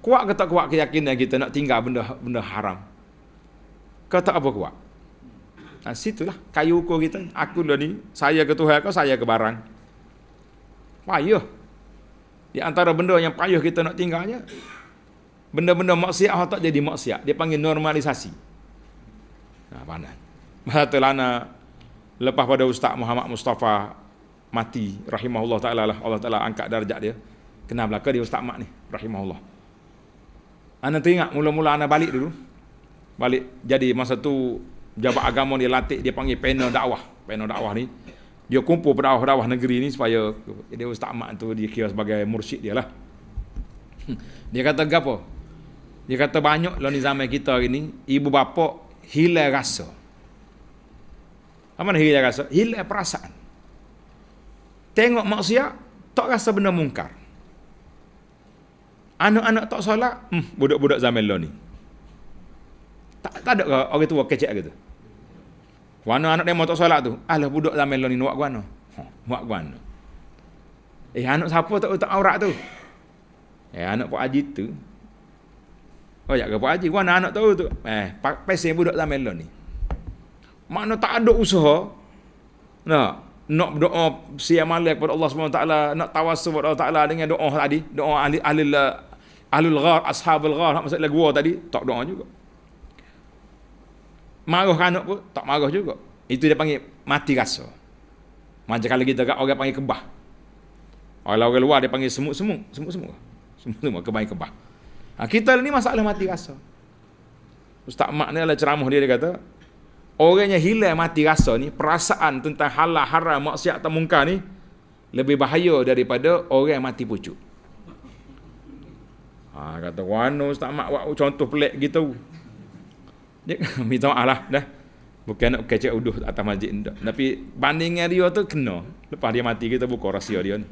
Kuat ke tak kuat keyakinan kita nak tinggal benda benda haram? Kau tak apa kuat? Nah, ha, situlah kayu ukur kita. Aku lah ni, saya ke Tuhan kau, saya ke barang. Payuh. Di antara benda yang payah kita nak tinggalnya. Benda-benda maksiat Allah tak jadi maksiat. Dia panggil normalisasi. Nah, ha, panas. Masa telana lepas pada Ustaz Muhammad Mustafa mati rahimahullah taala lah Allah taala angkat darjat dia. Kenal belaka dia Ustaz Mak ni rahimahullah. Ana teringat mula-mula ana balik dulu. Balik jadi masa tu jabat agama dia latih dia panggil panel dakwah. Panel dakwah ni dia kumpul berawah-berawah negeri ni supaya dia ustaz mak tu dia kira sebagai mursyid dia lah. Hmm. Dia kata apa? Dia kata banyak lah ni zaman kita hari ni, ibu bapa hilang rasa. Apa mana hilang rasa? Hilang perasaan. Tengok maksiat, tak rasa benda mungkar. Anak-anak tak solat, hmm, budak-budak zaman lo lah ni. Tak, tak ada orang tua kecek gitu. Guana anak demo tak solat tu. Alah budak lah melon ni buat guana. Buat guana. Eh anak siapa tak tak aurat tu? Eh anak Pak Haji tu. Oh jaga Pak Haji. Guana anak tahu tu. Eh pesen budak lah melon ni. Mana tak ada usaha. Nak nak doa siang malam kepada Allah SWT. Nak tawasul kepada Allah Taala dengan doa tadi. Doa ahli, ahli, ahli, ahli, ahli, ahli, ahli, ahli, ahli, ahli, ahli, ahli, ahli, marah kanak pun tak marah juga itu dia panggil mati rasa macam kalau kita kat orang panggil kebah kalau orang luar dia panggil semut-semut semut-semut semut-semut kebah kebah ha, kita ni masalah mati rasa ustaz mak ni adalah ceramah dia dia kata orang yang hilang mati rasa ni perasaan tentang halal haram maksiat atau mungkar ni lebih bahaya daripada orang yang mati pucuk ha, kata wano ustaz mak contoh pelik gitu Mi tau lah dah. Bukan nak kecek uduh atas masjid Tapi bandingnya dia tu kena. Lepas dia mati kita buka rahsia dia ni.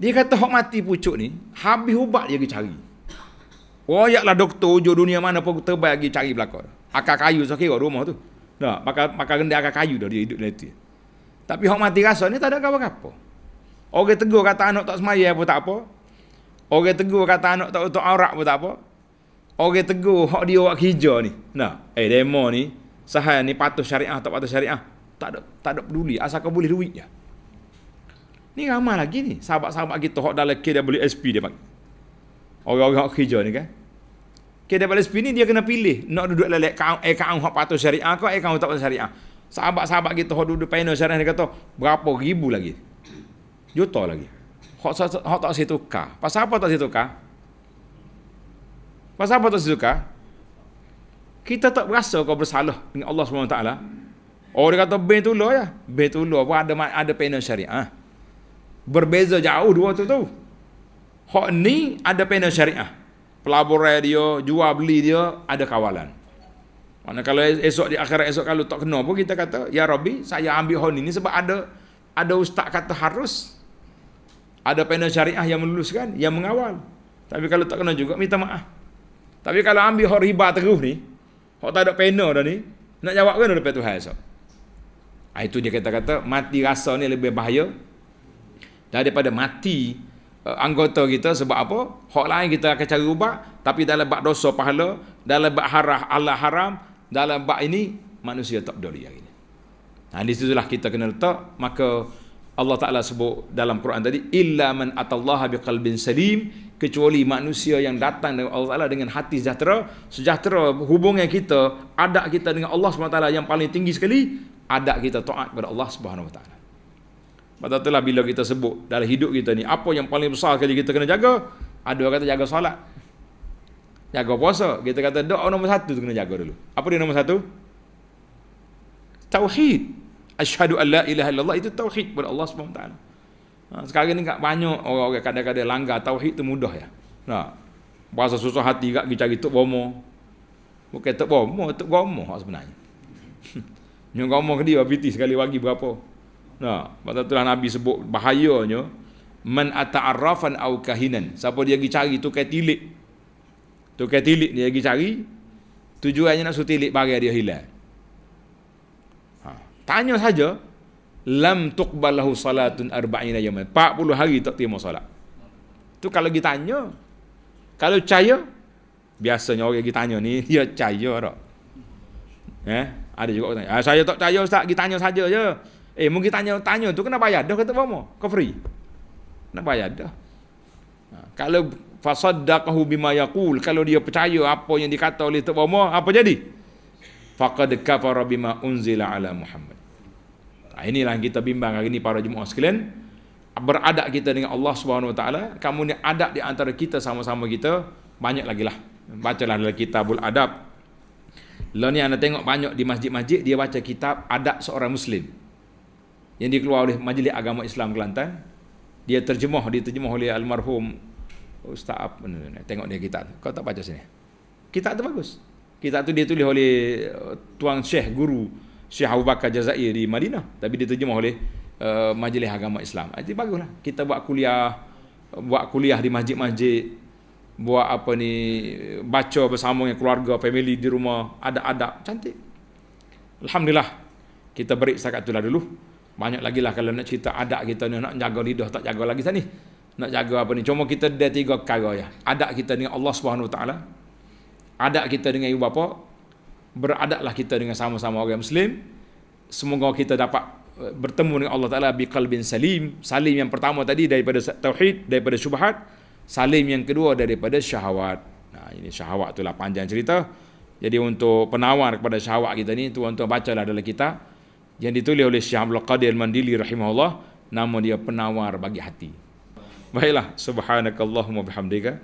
Dia kata hok mati pucuk ni, habis ubat dia pergi cari. Oh lah doktor ujung dunia mana pun terbaik lagi cari belakang. Akar kayu so kira rumah tu. Tak, maka maka rendah akar kayu dah dia hidup dia tu. Tapi hok mati rasa ni tak ada apa-apa. Orang tegur kata anak tak semaya pun tak apa. Orang tegur kata anak tak utuk aurat pun tak apa. Orang tegur hak dia awak hijau ni. Nah, eh demo ni, sahal ni patuh syariah tak patuh syariah. Tak ada tak ada peduli asal kau boleh duit je. Ni ramai lagi ni, sahabat-sahabat kita hak dalam KWSP dia panggil. Orang-orang hak hijau ni kan. KWSP ni dia kena pilih nak duduk lelek kau eh kau hak patuh syariah kau eh kau tak patuh syariah. Sahabat-sahabat kita hak duduk panel syariah dia kata berapa ribu lagi. Juta lagi. Hak, hak tak situ kah? Pasal apa tak situ kah? Pasal apa tu suka? Kita tak berasa kau bersalah dengan Allah SWT. Orang oh, kata betulah ya. Betulah apa ada, ada pena syariah. Ha? Berbeza jauh dua tu tu. Hak ni ada pena syariah. Ha? Pelaburan dia, jual beli dia, ada kawalan. Mana kalau esok di akhirat esok kalau tak kena pun kita kata, Ya Rabbi, saya ambil hak ni sebab ada ada ustaz kata harus. Ada pena syariah yang meluluskan, yang mengawal. Tapi kalau tak kena juga, minta maaf. Tapi kalau ambil hak riba terus ni, hak tak ada pena dah ni, nak jawab kan depan Tuhan esok. Ah itu dia kata-kata mati rasa ni lebih bahaya daripada mati uh, anggota kita sebab apa? Hak lain kita akan cari ubat tapi dalam bab dosa pahala, dalam bab harah Allah haram, dalam bab ini manusia tak peduli yang ini. Nah, ha, di situlah kita kena letak. Maka Allah Ta'ala sebut dalam Quran tadi, illa man atallaha biqalbin salim, kecuali manusia yang datang dengan Allah Taala dengan hati sejahtera, sejahtera hubungan kita, adab kita dengan Allah Subhanahu Taala yang paling tinggi sekali, adab kita taat kepada Allah Subhanahu Wa Taala. Maka itulah bila kita sebut dalam hidup kita ni apa yang paling besar sekali kita kena jaga? Ada kata jaga solat. Jaga puasa. Kita kata doa nombor satu tu kena jaga dulu. Apa dia nombor satu? Tauhid. Asyhadu alla ilaha illallah itu tauhid kepada Allah Subhanahu Wa Taala. Ha, sekarang ni kat banyak orang-orang kadang-kadang langgar tauhid tu mudah ya. Nah. Ha, bahasa susah hati kat pergi cari tok bomo. Bukan tok bomo, tok gomo sebenarnya. Nyong gomo ke dia piti sekali bagi berapa. Nah, ha, pasal itulah Nabi sebut bahayanya man ata'arrafan au kahinan. Siapa dia pergi cari tukai tilik. Tukai tilik dia pergi cari tujuannya nak sutilik barang dia hilang. Tanya saja lam tuqbalahu salatun arba'ina yaman 40 hari tak terima solat tu kalau ditanya kalau percaya biasanya orang ditanya ni dia percaya tak eh ada juga orang tanya ah, saya tak percaya ustaz tanya saja je eh mungkin tanya tanya tu kena bayar dah kata apa kau free kena bayar dah ha, kalau fasaddaqahu bima yaqul kalau dia percaya apa yang dikata oleh tok apa jadi faqad kafara bima unzila ala muhammad Ah, inilah yang kita bimbang hari ini para jemaah sekalian. Beradab kita dengan Allah Subhanahu Wa Taala. Kamu ni adab di antara kita sama-sama kita banyak lagi lah. Bacalah dalam kitabul adab. Lo lah ni anda tengok banyak di masjid-masjid dia baca kitab adab seorang Muslim yang dikeluarkan oleh Majlis Agama Islam Kelantan. Dia terjemah, diterjemah oleh almarhum Ustaz Ab. Tengok dia kitab. Kau tak baca sini. Kitab tu bagus. Kitab tu dia tulis oleh eh, Tuan Syekh Guru Syekh Abu Bakar Jazair di Madinah tapi diterjemah oleh uh, Majlis Agama Islam. Jadi ah, baguslah kita buat kuliah buat kuliah di masjid-masjid buat apa ni baca bersama dengan keluarga family di rumah ada adab cantik. Alhamdulillah kita break setakat itulah dulu. Banyak lagi lah kalau nak cerita adab kita ni nak jaga lidah tak jaga lagi sini. Nak jaga apa ni? Cuma kita ada tiga perkara ya. Adab kita dengan Allah Subhanahu Wa Taala. Adab kita dengan ibu bapa, beradaklah kita dengan sama-sama orang Muslim. Semoga kita dapat eh, bertemu dengan Allah Ta'ala bi qalbin salim. Salim yang pertama tadi daripada tauhid, daripada syubhat. Salim yang kedua daripada syahwat. Nah, ini syahwat itulah panjang cerita. Jadi untuk penawar kepada syahwat kita ni, tuan-tuan bacalah dalam kita yang ditulis oleh Syekh Abdul Qadir Mandili rahimahullah nama dia penawar bagi hati. Baiklah, subhanakallahumma bihamdika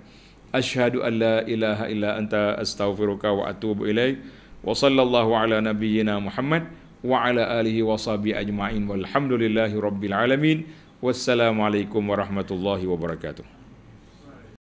asyhadu an ilaha illa anta astaghfiruka wa atubu ilaik. Wa sallallahu ala nabiyyina Muhammad wa ala alihi wa sahbihi ajma'in walhamdulillahi rabbil alamin. Wassalamualaikum warahmatullahi wabarakatuh.